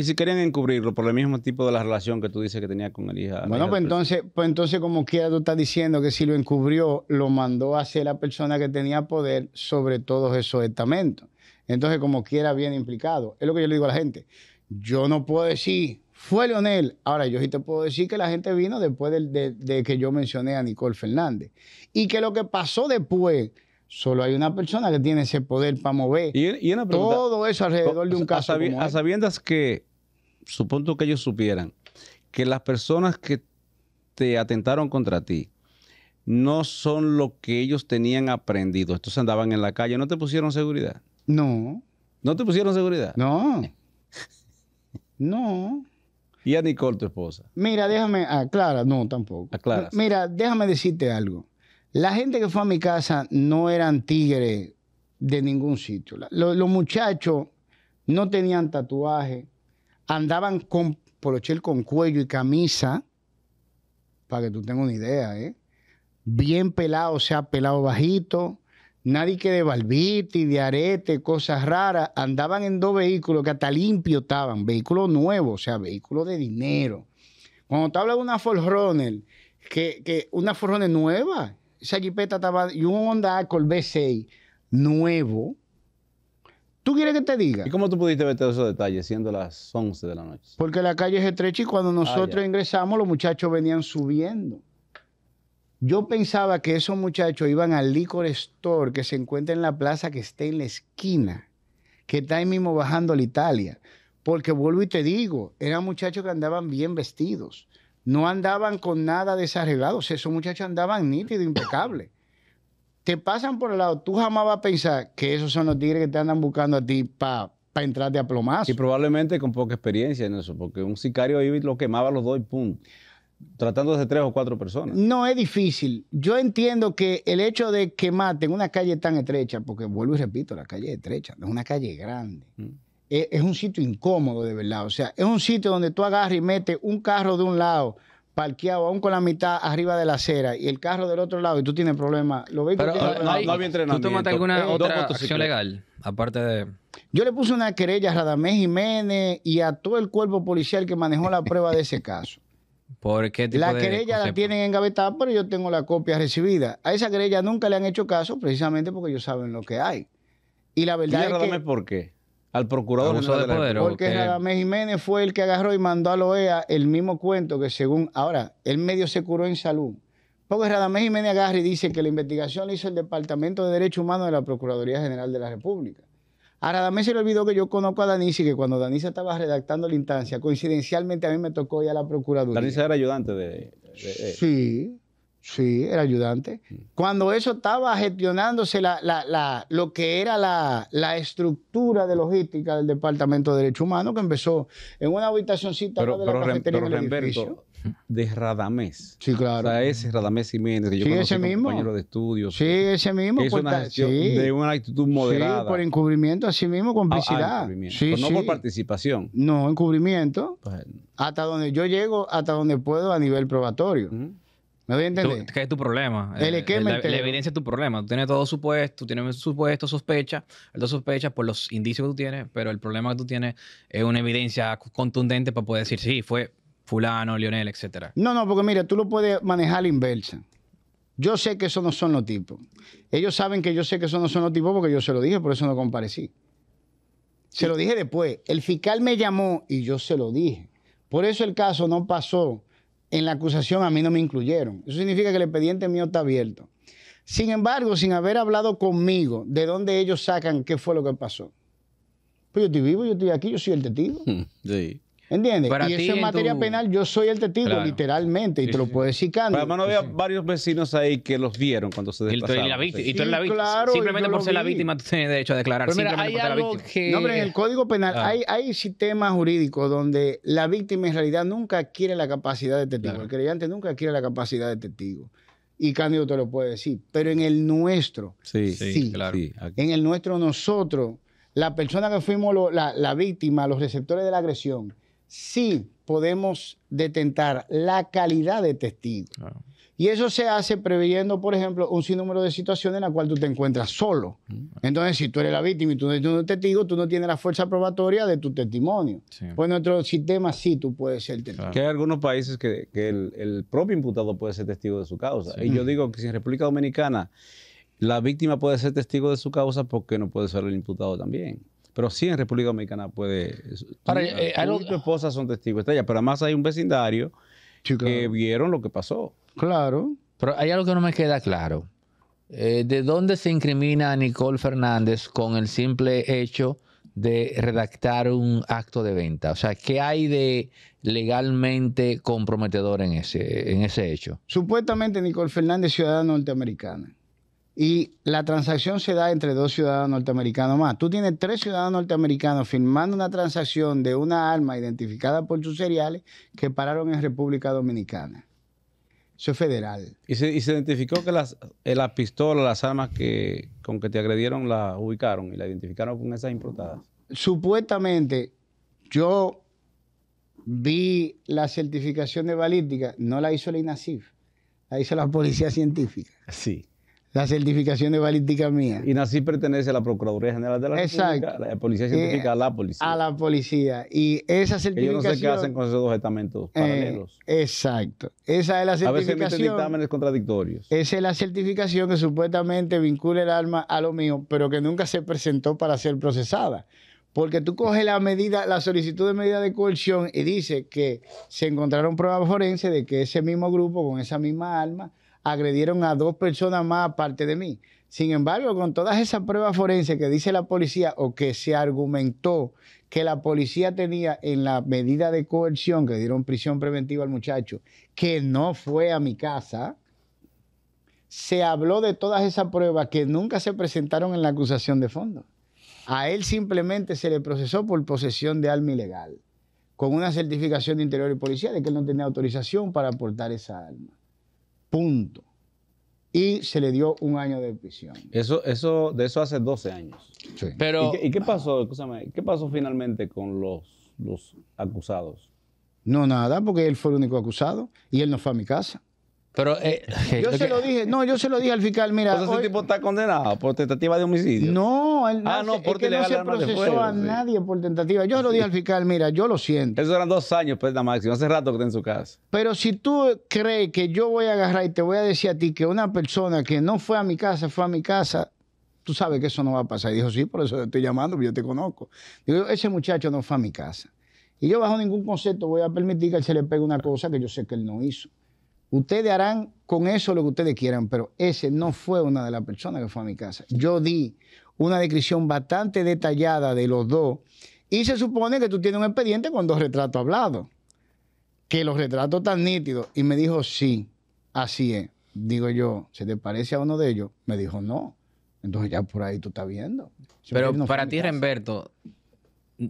Speaker 4: si querían encubrirlo por el mismo tipo de la relación que tú dices que tenía con hija... Bueno, pues entonces,
Speaker 1: pues entonces, como quiera, tú estás diciendo que si lo encubrió, lo mandó a ser la persona que tenía poder sobre todos esos estamentos. Entonces, como quiera, bien implicado. Es lo que yo le digo a la gente. Yo no puedo decir, fue Leonel. Ahora, yo sí te puedo decir que la gente vino después de que yo mencioné a Nicole Fernández. Y que lo que pasó después Solo hay una persona que tiene ese poder para mover todo eso alrededor de un caso. A, este.
Speaker 4: sabiendas que, supongo que ellos supieran, que las personas que te atentaron contra ti no son lo que ellos tenían aprendido. Estos andaban en la calle, ¿no te pusieron seguridad? No. ¿No te pusieron seguridad?
Speaker 1: No. <laughs> no.
Speaker 4: ¿Y a Nicole, tu esposa?
Speaker 1: Mira, déjame, aclara, no, tampoco. Mira, déjame decirte algo. La gente que fue a mi casa no eran tigres de ningún sitio. Los, muchachos no tenían tatuaje, andaban con polochel con cuello y camisa, para que tú tengas una idea, ¿eh? bien pelado, o sea, pelado bajito, nadie que de balbiti, de arete, cosas raras, andaban en dos vehículos que hasta limpio estaban, vehículos nuevos, o sea, vehículos de dinero. Cuando te hablas de una Ford que, una Ford nueva, esa jipeta estaba y un Honda Accord V6 nuevo. ¿Tú quieres que te diga? ¿Y cómo tú pudiste ver todos esos detalles
Speaker 4: siendo las 11 de la noche?
Speaker 1: Porque la calle es estrecha y cuando ah, nosotros ingresamos los muchachos venían subiendo. Yo pensaba que esos muchachos iban al licor store que se encuentra en la plaza que está en la esquina, que está ahí mismo bajando a la Italia. Porque vuelvo y te digo, eran muchachos que andaban bien vestidos. No andaban con nada desarreglado. Esos muchachos andaban nítidos, impecables. Te pasan por el lado. Tú jamás vas a pensar que esos son los tigres que te andan buscando a ti para para entrarte a plomazo. Y probablemente
Speaker 4: con poca experiencia en eso, porque un sicario ahí lo quemaba los dos y pum. Tratando de tres
Speaker 1: o cuatro personas. No es difícil. Yo entiendo que el hecho de que en una calle tan estrecha, porque vuelvo y repito, la calle estrecha, no es una calle grande. Mm. E-, es un sitio incómodo de verdad. O sea, es un sitio donde tú agarras y metes un carro de un lado parqueado aún con la mitad arriba de la acera y el carro del otro lado y tú tienes problemas. Lo Pero, ah, no, había ¿Tú tomaste alguna eh, otra acción legal?
Speaker 3: Aparte de...
Speaker 1: Yo le puse una querella a Radamés Jiménez y a todo el cuerpo policial que manejó la prueba de ese caso.
Speaker 3: ¿Por qué la querella la
Speaker 1: tienen engavetada, pero yo tengo la copia recibida. A esa querella nunca le han hecho caso precisamente porque ellos saben lo que hay. Y la verdad es que...
Speaker 4: ¿Por qué? al procurador de, Porque Radamés
Speaker 1: Jiménez fue el que agarró y mandó a la OEA el mismo cuento que según ahora, el medio se curó en salud. Porque Radamés Jiménez agarra y dice que la investigación la hizo el Departamento de Derechos Humanos de la Procuraduría General de la República. A Radamés se le olvidó que yo conozco a Danisa y que cuando Danisa estaba redactando la instancia, coincidencialmente a mí me tocó ya la Procuraduría. Danisa
Speaker 4: era ayudante de...
Speaker 1: Sí, Sí, era ayudante. Mm. Cuando eso estaba gestionándose la, la, lo que era la, estructura de logística del Departamento de Derecho Humano que empezó en una habitacioncita de la cafetería pero, del
Speaker 4: de Radamés. Sí, claro. O sea, ese Radamés Jiménez, sí, ese mismo. compañero de estudios. Sí, ese mismo. una pues, de una actitud moderada. Sí, por
Speaker 1: encubrimiento, así mismo, ah, ah, complicidad. no por participación. No, encubrimiento. Pues, hasta donde yo llego, hasta donde puedo a nivel probatorio.
Speaker 3: ¿Me que es tu problema. Eh, la, evidencia es tu problema. Tú tienes todo supuesto, tú tienes supuesto, sospecha, dos sospechas por los indicios que tú tienes, pero el problema que tú tienes es una evidencia contundente para poder decir, sí, fue fulano, Lionel, etcétera.
Speaker 1: No, no, porque mira, tú lo puedes manejar a la inversa. Yo sé que esos no son los tipos. Ellos saben que yo sé que esos no son los tipos porque yo se lo dije, por eso no comparecí. Se lo dije después. El fiscal me llamó y yo se lo dije. Por eso el caso no pasó en la acusación a mí no me incluyeron. Eso significa que el expediente mío está abierto. Sin embargo, sin haber hablado conmigo, ¿de dónde ellos sacan qué fue lo que pasó? Pues yo estoy vivo, yo estoy aquí, yo soy el testigo. <laughs> Sí. ¿Entiendes? Para y eso en materia penal, yo soy el testigo, literalmente, y te lo puede decir, Cándido. Pero
Speaker 4: además, no había varios vecinos ahí que los vieron cuando se desplazaron. Y, la tú eres la víctima. Simplemente
Speaker 3: por ser la víctima, tú tienes derecho a declarar. Pero hay algo que... No, pero en el
Speaker 1: Código Penal ah. hay, hay sistemas jurídicos donde la víctima en realidad nunca adquiere la capacidad de testigo. El creyente nunca adquiere la capacidad de testigo. Y Cándido te lo puede decir. Pero en el nuestro, sí, sí, claro. En el nuestro, nosotros, la persona que fuimos la, la víctima, los receptores de la agresión, sí podemos detentar la calidad de testigo. Y eso se hace previendo, por ejemplo, un sinnúmero de situaciones en las cuales tú te encuentras solo. Mm. Entonces, si tú eres la víctima y tú no eres un testigo, tú no tienes la fuerza probatoria de tu testimonio. Pues en nuestro sistema sí tú puedes ser testigo.
Speaker 4: hay algunos países que, el, propio imputado puede ser testigo de su causa. Y yo digo que si en República Dominicana la víctima puede ser testigo de su causa, ¿por qué no puede ser el imputado también? Pero sí en República Dominicana puede. Hay eh, ah, tú, son testigos, está pero además hay un vecindario que vieron lo que pasó. Claro. Pero hay algo que no me queda claro. Eh, ¿De dónde
Speaker 2: se incrimina a Nicole Fernández con el simple hecho de redactar un acto de venta? O sea, ¿qué hay de legalmente comprometedor en ese, en ese
Speaker 1: hecho? Supuestamente Nicole Fernández, ciudadana norteamericana. Y la transacción se da entre dos ciudadanos norteamericanos más. Tú tienes tres ciudadanos norteamericanos firmando una transacción de una arma identificada por sus seriales que pararon en República Dominicana. Eso es federal.
Speaker 4: ¿Y se, identificó que las, eh, pistolas, las armas que, con que te agredieron, las ubicaron y la
Speaker 1: identificaron con esas importadas? Supuestamente, yo vi la certificación de balística, no la hizo la INACIF, la hizo la policía científica. Sí la certificación de balística mía. Y nací pertenece a la Procuraduría General de la Exacto. la Policía Científica, eh, a la policía. A la policía.
Speaker 4: Y esa certificación... no sé qué hacen con esos dos estamentos eh, paralelos. exacto. Esa es la certificación... A veces dictámenes contradictorios.
Speaker 1: Esa es la certificación que supuestamente vincula el arma a lo mío, pero que nunca se presentó para ser procesada. Porque tú coges la medida, la solicitud de medida de coerción y dice que se encontraron pruebas forenses de que ese mismo grupo con esa misma arma agredieron a dos personas más aparte de mí. Sin embargo, con todas esas pruebas forenses que dice la policía o que se argumentó que la policía tenía en la medida de coerción que dieron prisión preventiva al muchacho, que no fue a mi casa, se habló de todas esas pruebas que nunca se presentaron en la acusación de fondo. A él simplemente se le procesó por posesión de arma ilegal, con una certificación de interior y policía de que él no tenía autorización para aportar esa arma. Punto. Y se le dio un año de prisión.
Speaker 4: Eso, eso, de eso hace 12 años. Sí. ¿Y, qué, pasó? ¿qué pasó finalmente con los acusados?
Speaker 1: No, nada, porque él fue el único acusado y él no fue a mi casa.
Speaker 4: Pero, eh, <laughs> yo se lo dije,
Speaker 1: no, yo se lo dije al fiscal, mira. ese
Speaker 4: tipo está condenado por tentativa de homicidio. No, él ah, no, no se procesó a nadie
Speaker 1: por tentativa. Yo se lo dije al fiscal, mira,
Speaker 4: yo lo siento. Eso eran dos años, pues, la máxima, hace rato que está en su casa.
Speaker 1: Pero si tú crees que yo voy a agarrar y te voy a decir a ti que una persona que no fue a mi casa, fue a mi casa, tú sabes que eso no va a pasar. Y dijo, sí, por eso te estoy llamando, porque yo te conozco. Digo, ese muchacho no fue a mi casa. Y yo bajo ningún concepto voy a permitir que se le pegue una cosa que yo sé que él no hizo. Ustedes harán con eso lo que ustedes quieran, pero ese no fue una de las personas que fue a mi casa. Yo di una descripción bastante detallada de los dos y se supone que tú tienes un expediente con dos retratos hablados, que los retratos están nítidos. Y me dijo, sí, así es. Digo yo, ¿se te parece a uno de ellos? Me dijo, no. Entonces ya por
Speaker 3: ahí tú estás viendo. pero para ti, Remberto,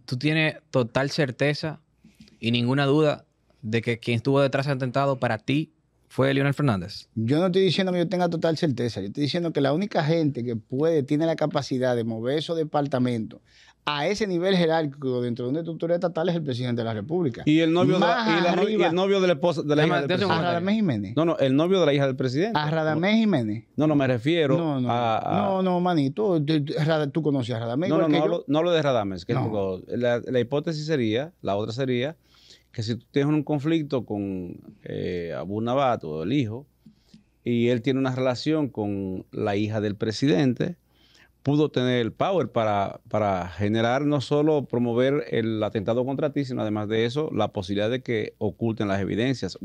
Speaker 3: tú tienes total certeza y ninguna duda de que quien estuvo detrás del atentado para ti fue Leonel Fernández.
Speaker 1: Yo no estoy diciendo que yo tenga total certeza, yo estoy diciendo que la única gente que puede, tiene la capacidad de mover esos departamento a ese nivel jerárquico dentro de una estructura estatal es el presidente de la República. Y
Speaker 4: el novio, de, la, de la de hija del presidente. Radamés Jiménez. No, no, el novio de la hija del presidente. A Radamés Jiménez. No, no, me refiero a,
Speaker 1: No, no, manito, tú, tú, conoces a Radamés. No, no, no,
Speaker 4: no, de Radamés. la, la hipótesis sería, la otra sería que si tú tienes un conflicto con eh, Abu el hijo, y él tiene una relación con la hija del presidente, pudo tener el power para, para generar no solo promover el atentado contra ti, sino además de eso, la posibilidad de que oculten las evidencias.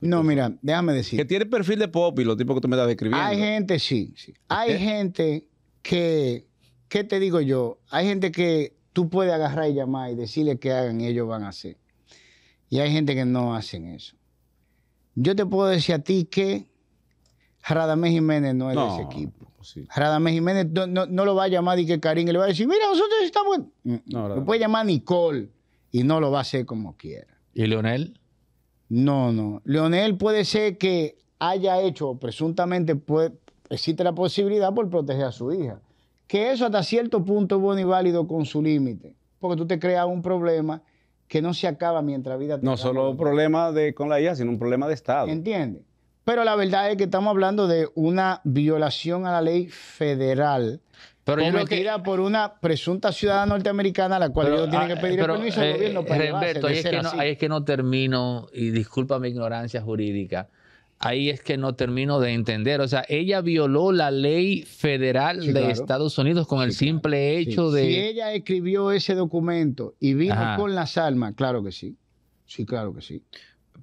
Speaker 1: no, mira, déjame decir.
Speaker 4: Que tiene perfil de pop y los tipos que tú me estás describiendo. Hay gente, sí. sí.
Speaker 1: Hay gente que, ¿qué te digo yo? Hay gente que tú puedes agarrar y llamar y decirle qué hagan y ellos van a hacer. Y hay gente que no hacen eso. Yo te puedo decir a ti que Radamés Jiménez no es de ese equipo. Radamés Jiménez no, lo va a llamar y que Karim le va a decir, mira, nosotros estamos... Mm, no, lo puede llamar Nicole y no lo va a hacer como quiera. ¿Y Leonel? No, no. Leonel puede ser que haya hecho, presuntamente puede, existe la posibilidad por proteger a su hija. Que eso hasta cierto punto es bueno y válido con su límite, porque tú te creas un problema que no se acaba mientras vida... No solo un problema
Speaker 4: de, con la IA, sino un problema de Estado.
Speaker 1: entiende Pero la verdad es que estamos hablando de una violación a la ley federal pero cometida por una presunta ciudadana norteamericana a la cual ellos tienen ah, que pedir el permiso al eh, gobierno para ahí, es que no, ahí
Speaker 2: es que no termino, y disculpa mi ignorancia jurídica, ahí es que no termino de entender. O sea, ella violó la ley federal de Estados
Speaker 3: Unidos con el simple hecho de... Si
Speaker 1: ella escribió ese documento
Speaker 3: y vino con
Speaker 1: las armas, claro que sí. Sí, claro que sí.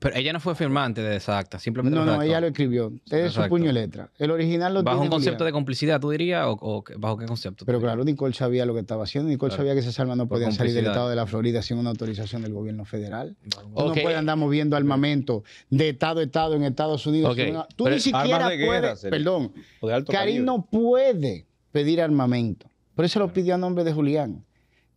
Speaker 3: Pero ella no fue firmante de esa acta, simplemente. No, no, ella lo escribió. Es su puño y letra. El original lo ¿Bajo un concepto de complicidad, tú dirías? O, bajo qué concepto?
Speaker 1: Pero claro, Nicole sabía lo que estaba haciendo. Nicole sabía que esas armas no podían salir del estado de la Florida sin una autorización del gobierno federal. Tú no puedes andar moviendo armamento de estado a estado en Estados Unidos. Tú ni siquiera puedes. perdón. Karim no puede pedir armamento. Por eso lo pidió a nombre de Julián.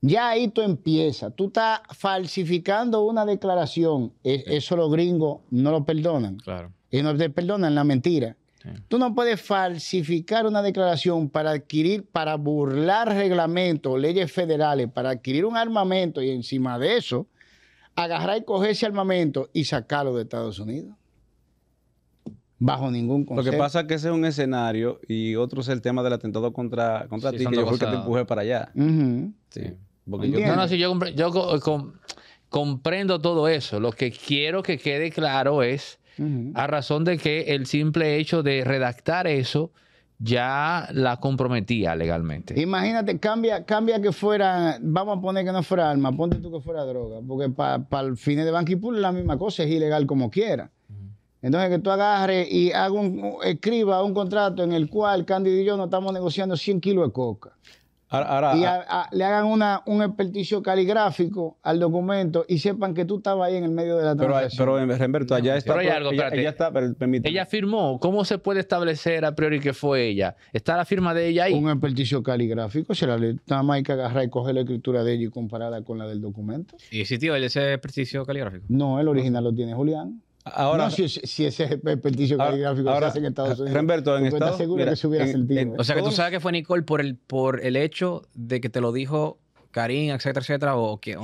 Speaker 1: Ya ahí tú empiezas. Tú estás falsificando una declaración. E, eso los gringos no lo perdonan. Claro. Y no te perdonan la mentira. Tú no puedes falsificar una declaración para adquirir, para burlar reglamentos, leyes federales, para adquirir un armamento y encima de eso, agarrar y coger ese armamento y sacarlo de Estados Unidos. Bajo ningún concepto. Lo que pasa
Speaker 4: es que ese es un escenario y otro es el tema del atentado contra, contra ti, que que te empujé para allá. Sí yo, no, no,
Speaker 2: si yo, eh, comprendo todo eso. Lo que quiero que quede claro es, a razón de que el simple hecho de redactar eso ya la comprometía legalmente.
Speaker 1: Imagínate, cambia, cambia que fuera, vamos a poner que no fuera alma, ponte tú que fuera droga, porque para el fin de Banquipul la misma cosa, es ilegal como quiera. Entonces, que tú agarres y haga un, escriba un contrato en el cual Candy y yo no estamos negociando 100 kilos de coca y ah. le hagan una, un experticio caligráfico al documento y sepan que tú estabas ahí en el medio de la transacción. Pero, pero Remberto, allá está. Pero hay algo, ella, está,
Speaker 2: Ella firmó. ¿Cómo se puede establecer a priori que fue ella? ¿Está la firma de
Speaker 1: ella ahí? Un experticio caligráfico. Se la nada más hay que agarrar y coger la escritura de ella y compararla con la del documento.
Speaker 3: ¿Y existió ese experticio caligráfico?
Speaker 1: No, el original lo tiene Julián. Ahora, no, si, si ese desperdicio caligráfico ahora, se hace en Estados Unidos. Renberto, en Estados Unidos. ¿eh? o sea, que tú sabes
Speaker 3: que fue Nicole por el, por el hecho de que te lo dijo Karim, etcétera, etcétera, o que.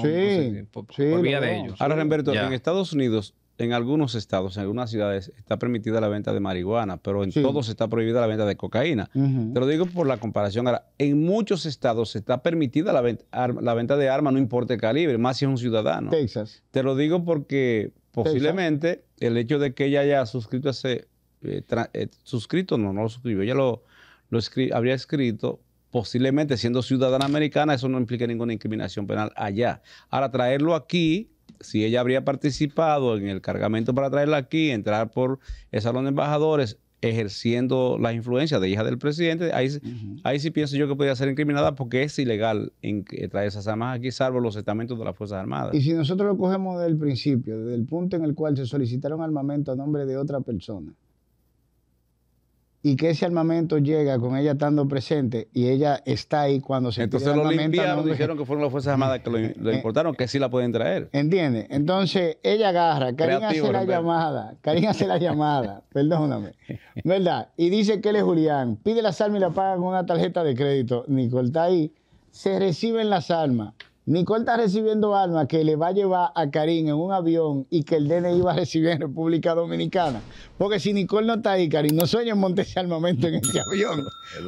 Speaker 3: sí, por, vía de ellos. Ahora, Renberto, en
Speaker 4: Estados Unidos, en algunos estados, en algunas ciudades, está permitida la venta de marihuana, pero en todos está prohibida la venta de cocaína. Te lo digo por la comparación. Ahora, en muchos estados está permitida la venta, de armas, no importa el calibre, más si es un ciudadano. Texas. Te lo digo porque posiblemente el hecho de que ella haya suscrito ese, eh, eh, suscrito, no, no lo suscribió, ella lo, lo habría escrito posiblemente siendo ciudadana americana, eso no implica ninguna incriminación penal allá. Ahora, traerlo aquí, si ella habría participado en el cargamento para traerla aquí, entrar por el salón de embajadores, ejerciendo la influencia de hija del presidente, ahí, ahí sí pienso yo que podría ser incriminada porque es ilegal en, traer esas armas aquí, salvo los estamentos de las Fuerzas Armadas. Y si
Speaker 1: nosotros lo cogemos del principio, desde el punto en el cual se solicitaron armamento a nombre de otra persona, y que ese armamento llega con ella estando presente y ella está ahí cuando se Entonces lo no... dijeron
Speaker 4: que fueron las Fuerzas Armadas que lo, <laughs> eh, importaron, que sí la pueden traer.
Speaker 1: Entiende. Entonces ella agarra, Karina hace la llamada, Karina hace la llamada, <laughs> perdóname, ¿verdad? Y dice que él es Julián, pide las armas y la pagan con una tarjeta de crédito, Nicole está ahí, se reciben las armas Nicole está recibiendo alma que le va a llevar a Karim en un avión y que el DNI va a recibir en República Dominicana. Porque si Nicole no está ahí, Karim, no sueña en al momento en este avión.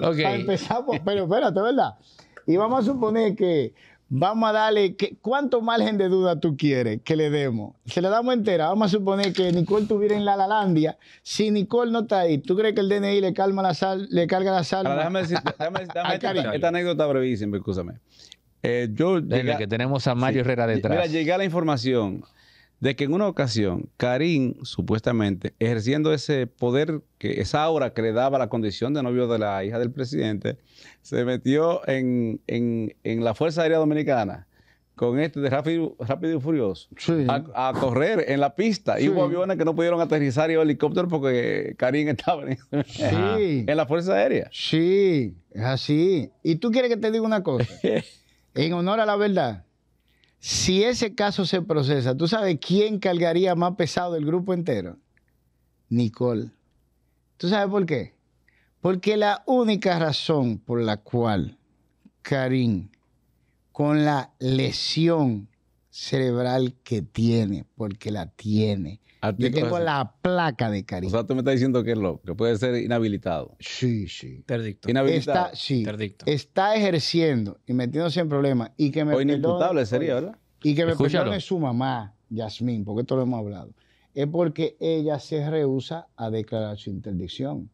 Speaker 1: Okay. Para empezar, pues, pero espérate, ¿verdad? Y vamos a suponer que vamos a darle, ¿cuánto margen de duda tú quieres que le demos? Se la damos entera. Vamos a suponer que Nicole estuviera en la Lalandia. Si Nicole no está ahí, ¿tú crees que el DNI le, calma la sal, le carga la sal? Déjame
Speaker 4: decir, déjame, <laughs> déjame esta, esta, anécdota brevísima, escúchame. Eh, yo que tenemos a Mario Herrera detrás. Mira, llegué la información de que en una ocasión Karim, supuestamente, ejerciendo ese poder, que esa aura que le daba la condición de novio de la hija del presidente, se metió en, la Fuerza Aérea Dominicana con este de Rápido, y Furioso a, correr en la pista. Y hubo aviones que no pudieron aterrizar y helicópteros porque Karim estaba
Speaker 1: <laughs> en, la Fuerza Aérea. Sí, es así. ¿Y tú quieres que te diga una cosa? <laughs> en honor a la verdad, si ese caso se procesa, ¿tú sabes quién cargaría más pesado el grupo entero? Nicole. ¿Tú sabes por qué? Porque la única razón por la cual Karim, con la lesión cerebral que tiene, porque la tiene, yo tengo la placa de Karim. O
Speaker 4: sea, tú me estás diciendo que es loco, que puede ser inhabilitado. Sí, sí. Interdicto. Está,
Speaker 1: sí. Está ejerciendo y metiéndose en problemas. Y que me o inimputable sería, ¿verdad? Y que me Escúchalo. su mamá, Yasmín, porque esto lo hemos hablado. Es porque ella se rehúsa a declarar su interdicción.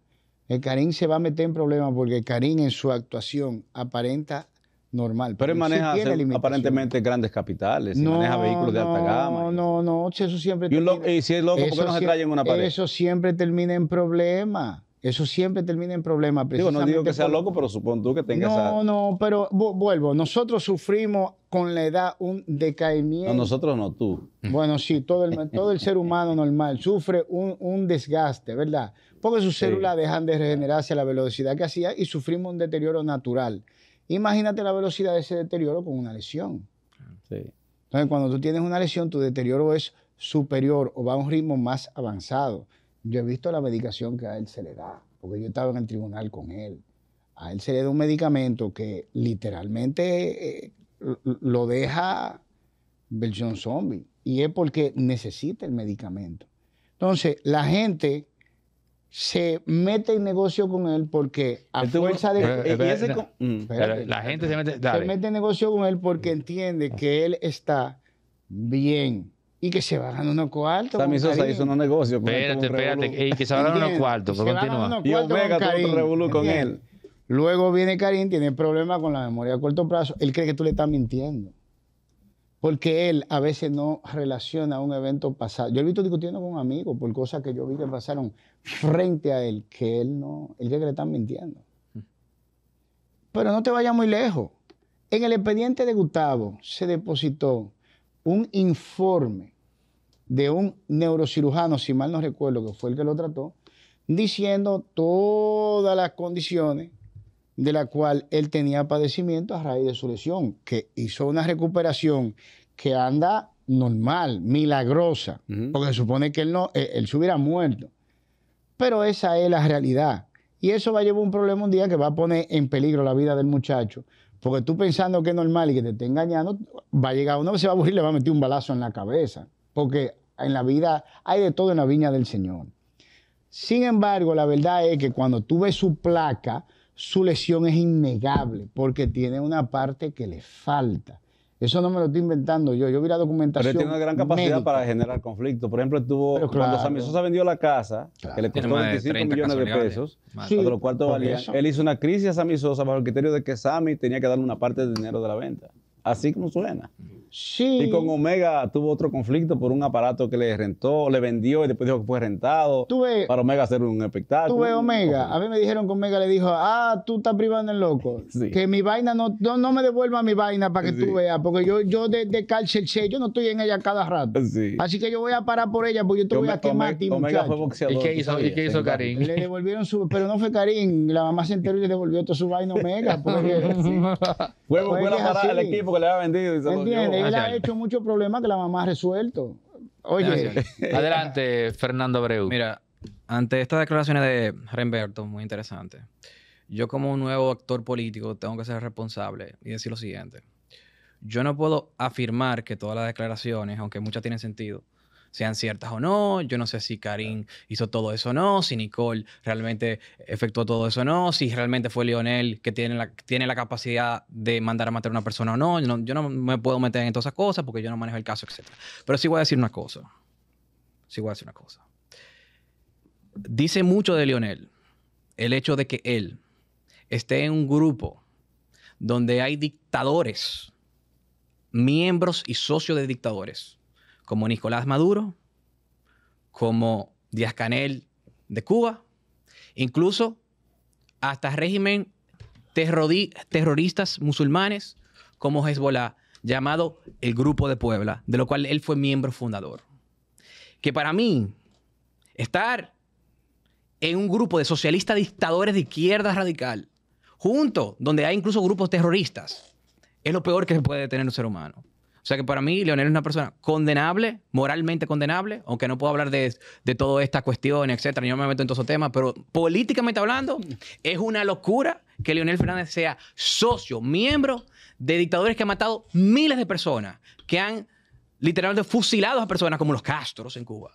Speaker 1: El Karim se va a meter en problemas porque Karim en su actuación aparenta normal. Pero él maneja aparentemente
Speaker 4: grandes capitales, no, maneja vehículos de alta gama. No,
Speaker 1: no, no, eso siempre. Y, si es loco, ¿por qué no se en una pared? Eso siempre termina en problema Eso siempre termina en problema Digo, no digo que sea loco,
Speaker 4: pero supongo tú que tengas. No,
Speaker 1: no, pero vuelvo. Nosotros sufrimos con la edad un decaimiento. No, nosotros no, tú. Bueno, sí, todo el, todo el ser humano normal sufre un, desgaste, ¿verdad? Porque sus células dejan de regenerarse a la velocidad que hacía y sufrimos un deterioro natural. Imagínate la velocidad de ese deterioro con una lesión. Entonces, cuando tú tienes una lesión, tu deterioro es superior o va a un ritmo más avanzado. Yo he visto la medicación que a él se le da, porque yo estaba en el tribunal con él. A él se le da un medicamento que literalmente eh, lo deja versión zombie. Y es porque necesita el medicamento. Entonces, la gente se mete en negocio con él porque a este fuerza de... Eh, mm. la gente se mete... Se mete en negocio con él porque mm. entiende que ah. él está bien y que se va ganar unos cuartos. también Sosa hizo unos negocios espérate, Espérate, Y que se va ganar unos cuartos. continúa. Y Omega todo revolú con él. Luego viene Karim, tiene problemas con la memoria a corto plazo. Él cree que tú le estás mintiendo porque él a veces no relaciona un evento pasado. Yo he visto discutiendo con un amigo por cosas que yo vi que pasaron frente a él, que él no, él cree que le están mintiendo. Pero no te vayas muy lejos. En el expediente de Gustavo se depositó un informe de un neurocirujano, si mal no recuerdo, que fue el que lo trató, diciendo todas las condiciones de la cual él tenía padecimiento a raíz de su lesión, que hizo una recuperación que anda normal, milagrosa, porque se supone que él, no, eh, él, se hubiera muerto. Pero esa es la realidad. Y eso va a llevar un problema un día que va a poner en peligro la vida del muchacho. Porque tú pensando que es normal y que te está engañando, va a llegar uno, se va a aburrir y le va a meter un balazo en la cabeza. Porque en la vida hay de todo en la viña del Señor. Sin embargo, la verdad es que cuando tú ves su placa, su lesión es innegable porque tiene una parte que le falta. Eso no me lo estoy inventando yo. Yo vi la documentación. Pero tiene una gran capacidad
Speaker 4: para generar conflicto. Por ejemplo, estuvo. cuando Sammy Sosa vendió la casa, que le costó 25 millones de pesos, valía. Él hizo una crisis a Sammy Sosa bajo el criterio de que Sammy tenía que darle una parte del dinero de la venta. Así como suena. Y con Omega tuvo otro conflicto por un aparato que le rentó, le vendió y después dijo que fue rentado tuve, para Omega hacer un espectáculo. Tuve Omega. A mí me dijeron que
Speaker 1: Omega le dijo, ah, tú estás privando el loco. Que mi vaina no, no, me devuelva mi vaina para que tú veas, porque yo, yo de, de yo no estoy en ella cada rato. Así que yo voy a parar por ella porque yo te voy a quemar. Omega, fue boxeador. ¿Y qué hizo, ¿y Karim? Le devolvieron su, pero no fue Karim, la mamá se enteró y le devolvió toda su vaina Omega. <laughs> <laughs> fue,
Speaker 4: fue, la pues parada equipo que le había vendido. Y
Speaker 1: se él ha hecho muchos problemas que la mamá ha resuelto. Oye, <laughs>
Speaker 3: adelante, Fernando Abreu. Mira, ante estas declaraciones de Remberto, muy interesante, yo como un nuevo actor político tengo que ser responsable y decir lo siguiente. Yo no puedo afirmar que todas las declaraciones, aunque muchas tienen sentido, sean ciertas o no. Yo no sé si Karim hizo todo eso o no, si Nicole realmente efectuó todo eso o no, si realmente fue Lionel que tiene la, tiene la capacidad de mandar a matar a una persona o no. Yo, no. yo no me puedo meter en todas esas cosas porque yo no manejo el caso, etc. Pero sí voy a decir una cosa. Sí voy a decir una cosa. Dice mucho de Lionel el hecho de que él esté en un grupo donde hay dictadores, miembros y socios de dictadores como Nicolás Maduro, como Díaz Canel de Cuba, incluso hasta régimen terroristas musulmanes como Hezbollah, llamado el Grupo de Puebla, de lo cual él fue miembro fundador. Que para mí, estar en un grupo de socialistas dictadores de izquierda radical, junto, donde hay incluso grupos terroristas, es lo peor que se puede tener un ser humano. O sea que para mí, Leonel es una persona condenable, moralmente condenable, aunque no puedo hablar de, de todas estas cuestiones, etcétera. Yo me meto en todos esos temas, pero políticamente hablando, es una locura que Leonel Fernández sea socio, miembro de dictadores que han matado miles de personas, que han literalmente fusilado a personas como los Castros en Cuba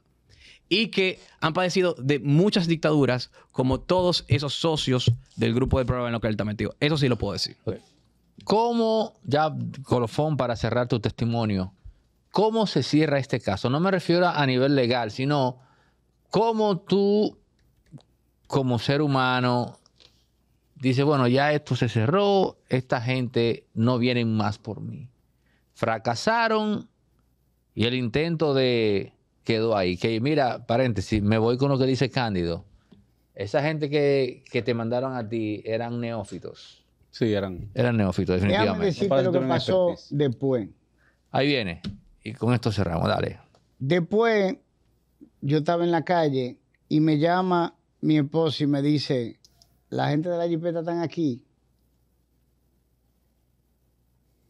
Speaker 3: y que han padecido de muchas dictaduras como todos esos socios del grupo de prueba en lo que él está metido. Eso sí lo puedo decir.
Speaker 2: ¿Cómo, ya colofón para cerrar tu testimonio, cómo se cierra este caso? No me refiero a nivel legal, sino cómo tú, como ser humano, dices, bueno, ya esto se cerró, esta gente no viene más por mí. Fracasaron y el intento de quedó ahí. Que mira, paréntesis, me voy con lo que dice Cándido. Esa gente que, que te mandaron a ti eran neófitos. Sí, eran. Eran neófitos, definitivamente. Déjame lo que pasó
Speaker 1: después. Ahí viene. Y
Speaker 2: con esto cerramos,
Speaker 1: dale. Después, yo estaba en la calle y me llama mi esposo y me dice, la gente de la jipeta están aquí.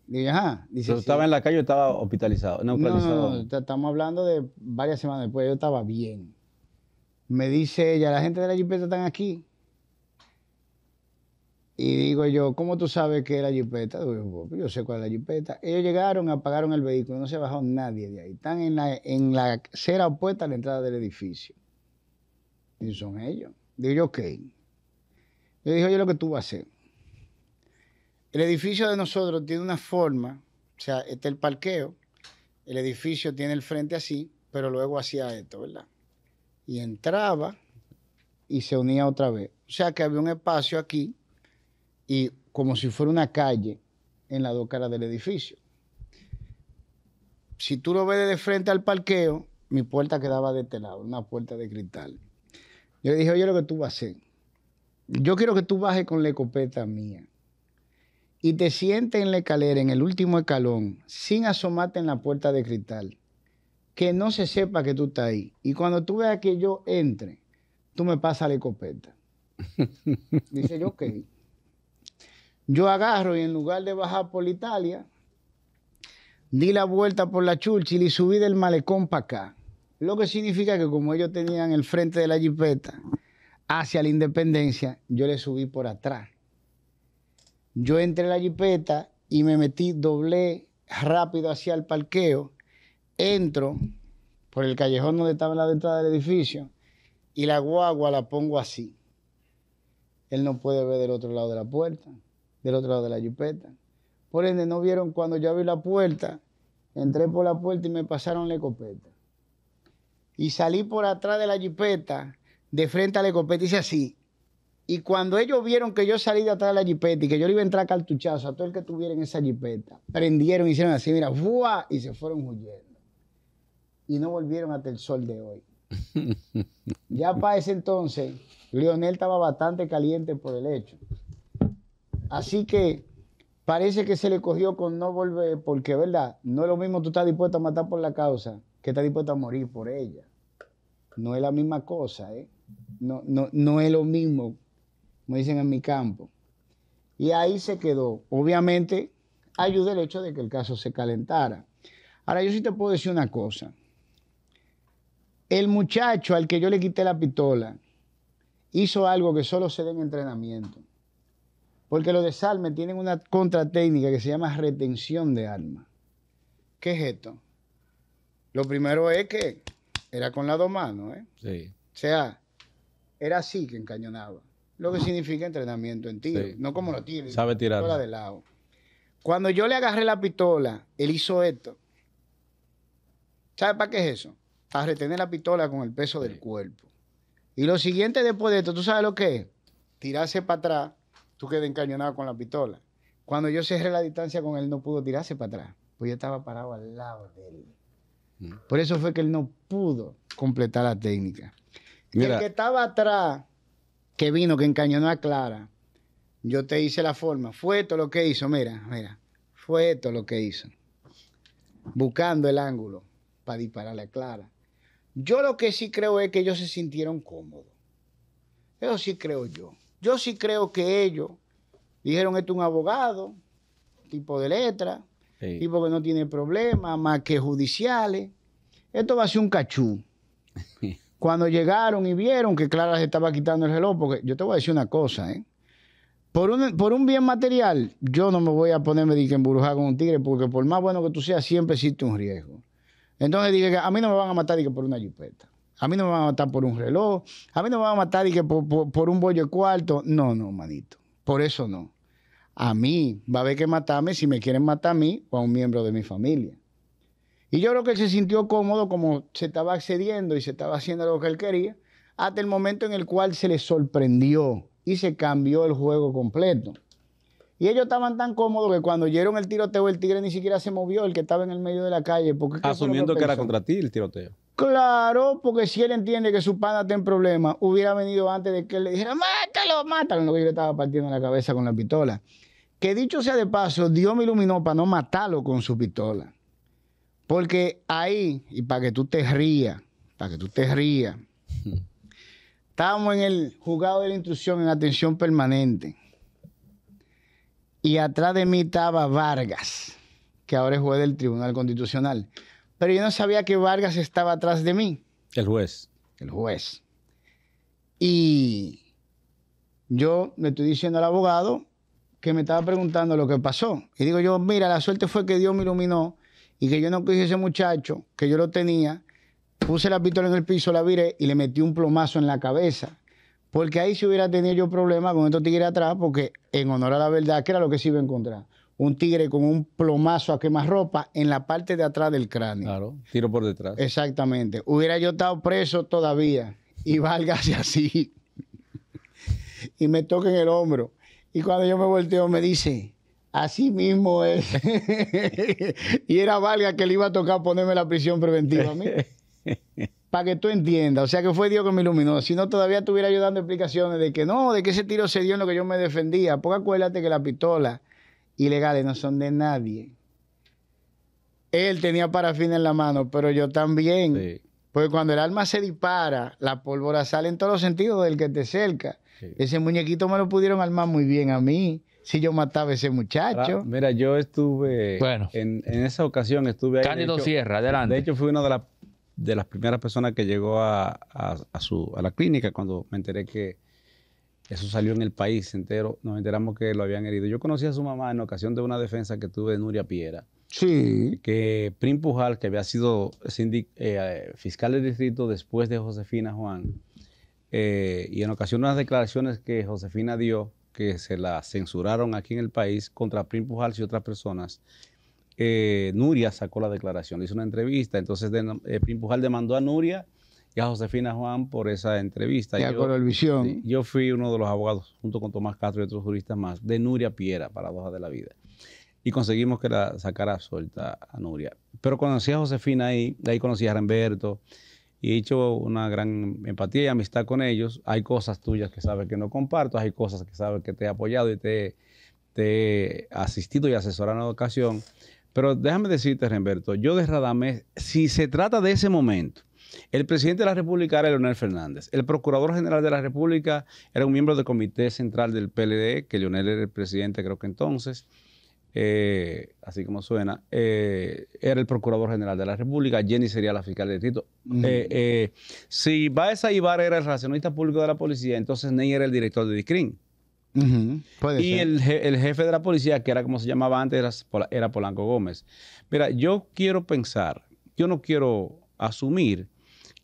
Speaker 4: Dije, ajá. Dice, Pero estaba en la calle, yo estaba hospitalizado, No, no, no,
Speaker 1: estamos hablando de varias semanas después, yo estaba bien. Me dice ella, la gente de la jipeta están aquí. Y digo yo, ¿cómo tú sabes que es la jipeta? Pues, pues, yo sé cuál es la jipeta. Ellos llegaron, apagaron el vehículo, no se bajó nadie de ahí. Están en la, en la acera opuesta a la entrada del edificio. Y son ellos. Digo yo, ok. Yo dije, yo lo que tú vas a hacer. El edificio de nosotros tiene una forma, o sea, está el parqueo, el edificio tiene el frente así, pero luego hacía esto, ¿verdad? Y entraba y se unía otra vez. O sea que había un espacio aquí y como si fuera una calle en las dos caras del edificio. Si tú lo ves de frente al parqueo, mi puerta quedaba de este lado, una puerta de cristal. Yo le dije, oye, lo que tú vas a hacer. Yo quiero que tú bajes con la escopeta mía y te sientes en la escalera, en el último escalón, sin asomarte en la puerta de cristal. Que no se sepa que tú estás ahí. Y cuando tú veas que yo entre, tú me pasas la escopeta. <laughs> Dice yo, ok yo agarro y en lugar de bajar por Italia, di la vuelta por la Churchill y subí del malecón para acá. Lo que significa que como ellos tenían el frente de la jipeta hacia la independencia, yo le subí por atrás. Yo entré en la jipeta y me metí, doblé rápido hacia el parqueo, entro por el callejón donde estaba la entrada del edificio y la guagua la pongo así. Él no puede ver del otro lado de la puerta del otro lado de la jipeta... Por ende, no vieron cuando yo abrí la puerta, entré por la puerta y me pasaron la escopeta. Y salí por atrás de la jipeta... de frente a la escopeta, hice así. Y cuando ellos vieron que yo salí de atrás de la jipeta y que yo le iba a entrar a cartuchazo a todo el que tuviera en esa jipeta, prendieron, hicieron así, mira, y se fueron huyendo. Y no volvieron hasta el sol de hoy. <laughs> ya para ese entonces, ...Leonel estaba bastante caliente por el hecho. Así que parece que se le cogió con no volver, porque, ¿verdad? No es lo mismo tú estás dispuesto a matar por la causa que estás dispuesto a morir por ella. No es la misma cosa, ¿eh? No, no, es lo mismo, como dicen en mi campo. Y ahí se quedó. Obviamente, ayudó el hecho de que el caso se calentara. Ahora, yo sí te puedo decir una cosa. El muchacho al que yo le quité la pistola hizo algo que solo se da en entrenamiento. Porque los desarmes tienen una contratécnica que se llama retención de alma. ¿Qué es esto? Lo primero es que era con las dos manos, ¿eh? Sí. O sea, era así que encañonaba. Lo que significa entrenamiento en tiro. No como lo tiene. Sabe tirar. La de lado. Cuando yo le agarré la pistola, él hizo esto. ¿Sabes para qué es eso? Para retener la pistola con el peso del cuerpo. Y lo siguiente después de esto, ¿tú sabes lo que es? Tirarse para atrás tú quedas encañonado con la pistola. Cuando yo cerré la distancia con él, no pudo tirarse para atrás, pues yo estaba parado al lado de él. Mm. Por eso fue que él no pudo completar la técnica. El que estaba atrás, que vino, que encañonó a Clara, yo te hice la forma. Fue esto lo que hizo, mira, mira. Fue esto lo que hizo. Buscando el ángulo para dispararle a Clara. Yo lo que sí creo es que ellos se sintieron cómodos. Eso sí creo yo. Yo sí creo que ellos dijeron esto un abogado, tipo de letra, tipo que no tiene problemas más que judiciales. Esto va a ser un cachú. <laughs> Cuando llegaron y vieron que Clara se estaba quitando el reloj, porque yo te voy a decir una cosa, ¿eh? Por un, por un bien material, yo no me voy a ponerme de que con un tigre, porque por más bueno que tú seas, siempre existe un riesgo. Entonces dije que a mí no me van a matar que por una yupeta. A mí no me van a matar por un reloj. A mí no me van a matar y que por, un bollo de cuarto. No, no, manito. Por eso no. A mí va a haber que matarme si me quieren matar a mí o a un miembro de mi familia. Y yo creo que él se sintió cómodo como se estaba accediendo y se estaba haciendo lo que él quería, hasta el momento en el cual se le sorprendió y se cambió el juego completo. Y ellos estaban tan cómodos que cuando oyeron el tiroteo, el tigre ni siquiera se movió, el que estaba en el medio de la calle. Porque Asumiendo que era contra
Speaker 4: ti el tiroteo.
Speaker 1: Claro, porque si él entiende que su pana tiene problemas, hubiera venido antes de que él le dijera, mátalo, mátalo, No lo yo le estaba partiendo la cabeza con la pistola. Que dicho sea de paso, Dios me iluminó para no matarlo con su pistola. Porque ahí, y para que tú te rías, para que tú te rías, estábamos en el juzgado de la instrucción en atención permanente. Y atrás de mí estaba Vargas, que ahora es juez del Tribunal Constitucional pero yo no sabía que Vargas estaba atrás de mí. El juez. El juez. Y yo le estoy diciendo al abogado que me estaba preguntando lo que pasó. Y digo yo, mira, la suerte fue que Dios me iluminó y que yo no a ese muchacho, que yo lo tenía, puse la pistola en el piso, la viré y le metí un plomazo en la cabeza. Porque ahí si hubiera tenido yo problemas con esto tigres atrás, porque en honor a la verdad, que era lo que se iba a encontrar? un tigre con un plomazo a quemarropa en la parte de atrás del cráneo. Claro, tiro por detrás. Exactamente. Hubiera yo estado preso todavía y válgase así. y me toca en el hombro. Y cuando yo me volteo me dice, así mismo es. <laughs> y era Valga que le iba a tocar ponerme la prisión preventiva a mí. <laughs> Para que tú entiendas, o sea que fue Dios que me iluminó. Si no, todavía estuviera yo dando explicaciones de que no, de que ese tiro se dio en lo que yo me defendía. Porque acuérdate que la pistola ilegales, no son de nadie. Él tenía parafina en la mano, pero yo también. Porque cuando el alma se dispara, la pólvora sale en todos los sentidos del que te cerca. Ese muñequito me lo pudieron armar muy bien a mí si yo mataba a ese muchacho. mira, yo estuve.
Speaker 4: Bueno. En, esa ocasión estuve ahí. Cándido Sierra, adelante. De hecho, fui una de, las de las primeras personas que llegó a, su, a la clínica cuando me enteré que eso salió en el país entero, nos enteramos que lo habían herido. Yo conocí a su mamá en ocasión de una defensa que tuve de Nuria Piera. Sí. Que Prim Pujal, que había sido eh, eh, fiscal del distrito después de Josefina Juan, eh, y en ocasión de unas declaraciones que Josefina dio, que se la censuraron aquí en el país contra Prim Pujal y otras personas, Nuria sacó la declaración, hizo una entrevista, entonces Prim Pujal demandó a Nuria y a Josefina Juan por esa entrevista. Y a visión Yo fui uno de los abogados, junto con Tomás Castro y otros juristas más, de Nuria Piera Paradoja de la Vida. Y conseguimos que la sacara suelta a Nuria. Pero conocí a Josefina ahí, de ahí conocí a Ramberto y he hecho una gran empatía y amistad con ellos. Hay cosas tuyas que sabes que no comparto, hay cosas que sabes que te he apoyado y te, te he asistido y asesorado en la ocasión. Pero déjame decirte, Renberto, yo de si se trata de ese momento, el presidente de la República era Leonel Fernández. El procurador general de la República era un miembro del Comité Central del PLD, que Leonel era el presidente, creo que entonces. Eh, así como suena, eh, era el Procurador General de la República, Jenny sería la fiscal de distrito. Eh, si Baeza Ibar era el racionista público de la policía, entonces Ney era el director de DICRIN.
Speaker 1: Y El,
Speaker 4: jefe de la policía, que era como se llamaba antes, era, era Polanco Gómez. Mira, yo quiero pensar, yo no quiero asumir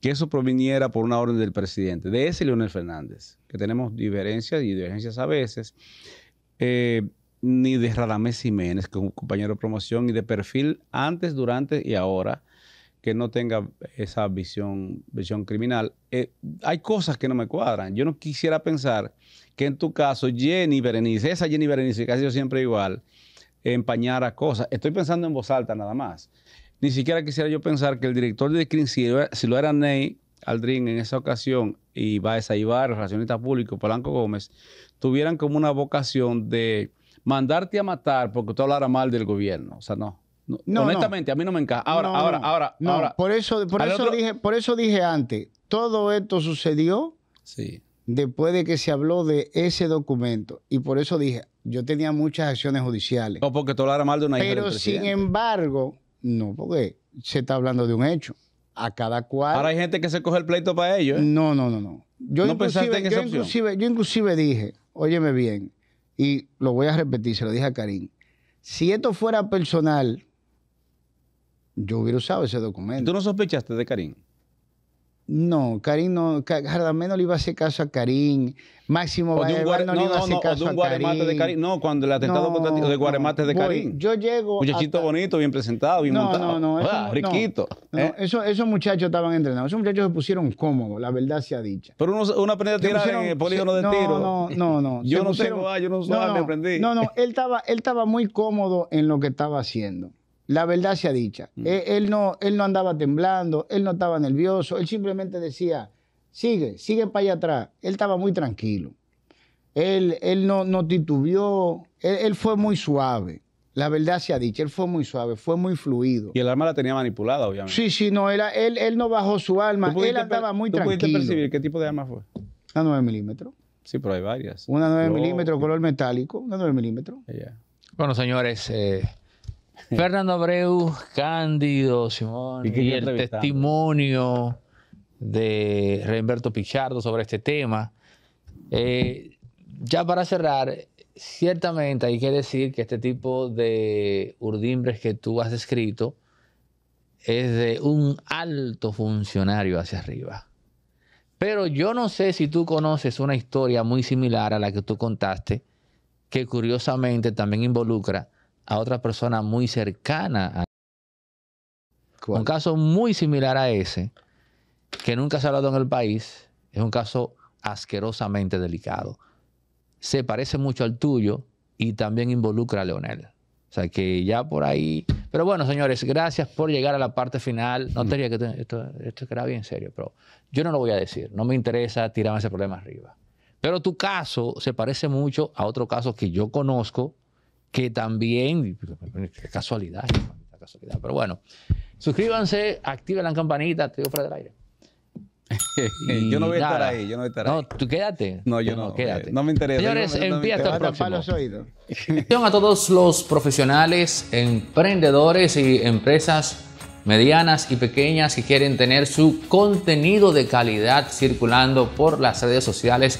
Speaker 4: que eso proviniera por una orden del presidente, de ese Leonel Fernández, que tenemos diferencias y divergencias a veces, eh, ni de Radamés Jiménez, que es un compañero de promoción, y de perfil antes, durante y ahora, que no tenga esa visión, visión criminal. Eh, hay cosas que no me cuadran. Yo no quisiera pensar que en tu caso, Jenny Berenice, esa Jenny Berenice, que ha sido siempre igual, empañara cosas. Estoy pensando en voz alta nada más. Ni siquiera quisiera yo pensar que el director de Screen, si, lo era Ney Aldrin en esa ocasión y a Aibar, Relacionista Público, Polanco Gómez, tuvieran como una vocación de mandarte a matar
Speaker 1: porque tú hablaras mal del gobierno. O sea, no. honestamente,
Speaker 4: a mí no me encaja. Ahora, ahora, ahora, Por
Speaker 1: eso, por eso dije, por eso dije antes, todo esto sucedió sí. después de que se habló de ese documento. Y por eso dije, yo tenía muchas acciones judiciales.
Speaker 4: No, porque tú hablaras mal de una hija Pero sin
Speaker 1: embargo, no, porque se está hablando de un hecho. A cada cual. Ahora
Speaker 4: hay gente que se coge el pleito para ellos. ¿eh?
Speaker 1: No, no, no, no. Yo, inclusive, yo, inclusive, yo inclusive dije, óyeme bien, y lo voy a repetir, se lo dije a Karim. Si esto fuera personal, yo hubiera usado ese documento. ¿Tú no
Speaker 4: sospechaste de Karim?
Speaker 1: No, Karim no, Jardamé no le iba a hacer caso a Karim, Máximo Vallevar no, le iba a hacer caso a Karim. De Karim. No,
Speaker 4: cuando el atentado contra de Guaremate de Karim. yo llego. Muchachito bonito, bien presentado, bien montado. No, no, ah, eso, ah, riquito. ¿eh?
Speaker 1: Eso, esos muchachos estaban entrenados, esos muchachos se pusieron cómodos, la verdad sea dicha.
Speaker 4: Pero uno, uno aprendió a tirar en el polígono de tiro. No, no, no. yo, no tengo, yo no sé, yo no, me aprendí. No, no,
Speaker 1: él estaba, él estaba muy cómodo en lo que estaba haciendo la verdad sea dicha. dicho. Mm. Eh, él, no, él no andaba temblando, él no estaba nervioso, él simplemente decía, sigue, sigue para allá atrás. Él estaba muy tranquilo. Él, él no, no titubeó, él, fue muy suave. La verdad se ha dicho, él fue muy suave, fue muy fluido.
Speaker 4: Y el arma la tenía manipulada, obviamente. Sí,
Speaker 1: sí, no, él, él, él no bajó su arma, él andaba muy tranquilo. ¿Pudiste percibir
Speaker 4: qué tipo de arma fue?
Speaker 1: Una 9 milímetros.
Speaker 4: Sí, pero hay varias.
Speaker 2: Una 9 milímetros,
Speaker 1: color metálico, una 9 milímetros.
Speaker 4: Bueno,
Speaker 2: señores, eh, Fernando Abreu, Cándido, Simón, y, el testimonio de Reinberto Pichardo sobre este tema. Eh, ya para cerrar, ciertamente hay que decir que este tipo de urdimbres que tú has descrito es de un alto funcionario hacia arriba. Pero yo no sé si tú conoces una historia muy similar a la que tú contaste, que curiosamente también involucra a otra persona muy cercana a Un caso muy similar a ese, que nunca se ha hablado en el país, es un caso asquerosamente delicado. Se parece mucho al tuyo y también involucra a Leonel. O sea que ya por ahí. Pero bueno, señores, gracias por llegar a la parte final. No mm. que esto, esto era bien serio, pero yo no lo voy a decir. No me interesa tirarme ese problema arriba. Pero tu caso se parece mucho a otro caso que yo conozco que también, pues, casualidad, casualidad, pero bueno, suscríbanse, activen la campanita, te digo fuera del aire. <laughs> yo no voy a estar ahí, yo no voy a estar ahí. No, tú quédate. No, yo no. no quédate. Eh, no me
Speaker 1: interesa. Señores, no, empieza no el los oídos.
Speaker 2: a todos los profesionales, emprendedores y empresas medianas y pequeñas que quieren tener su contenido de calidad circulando por las redes sociales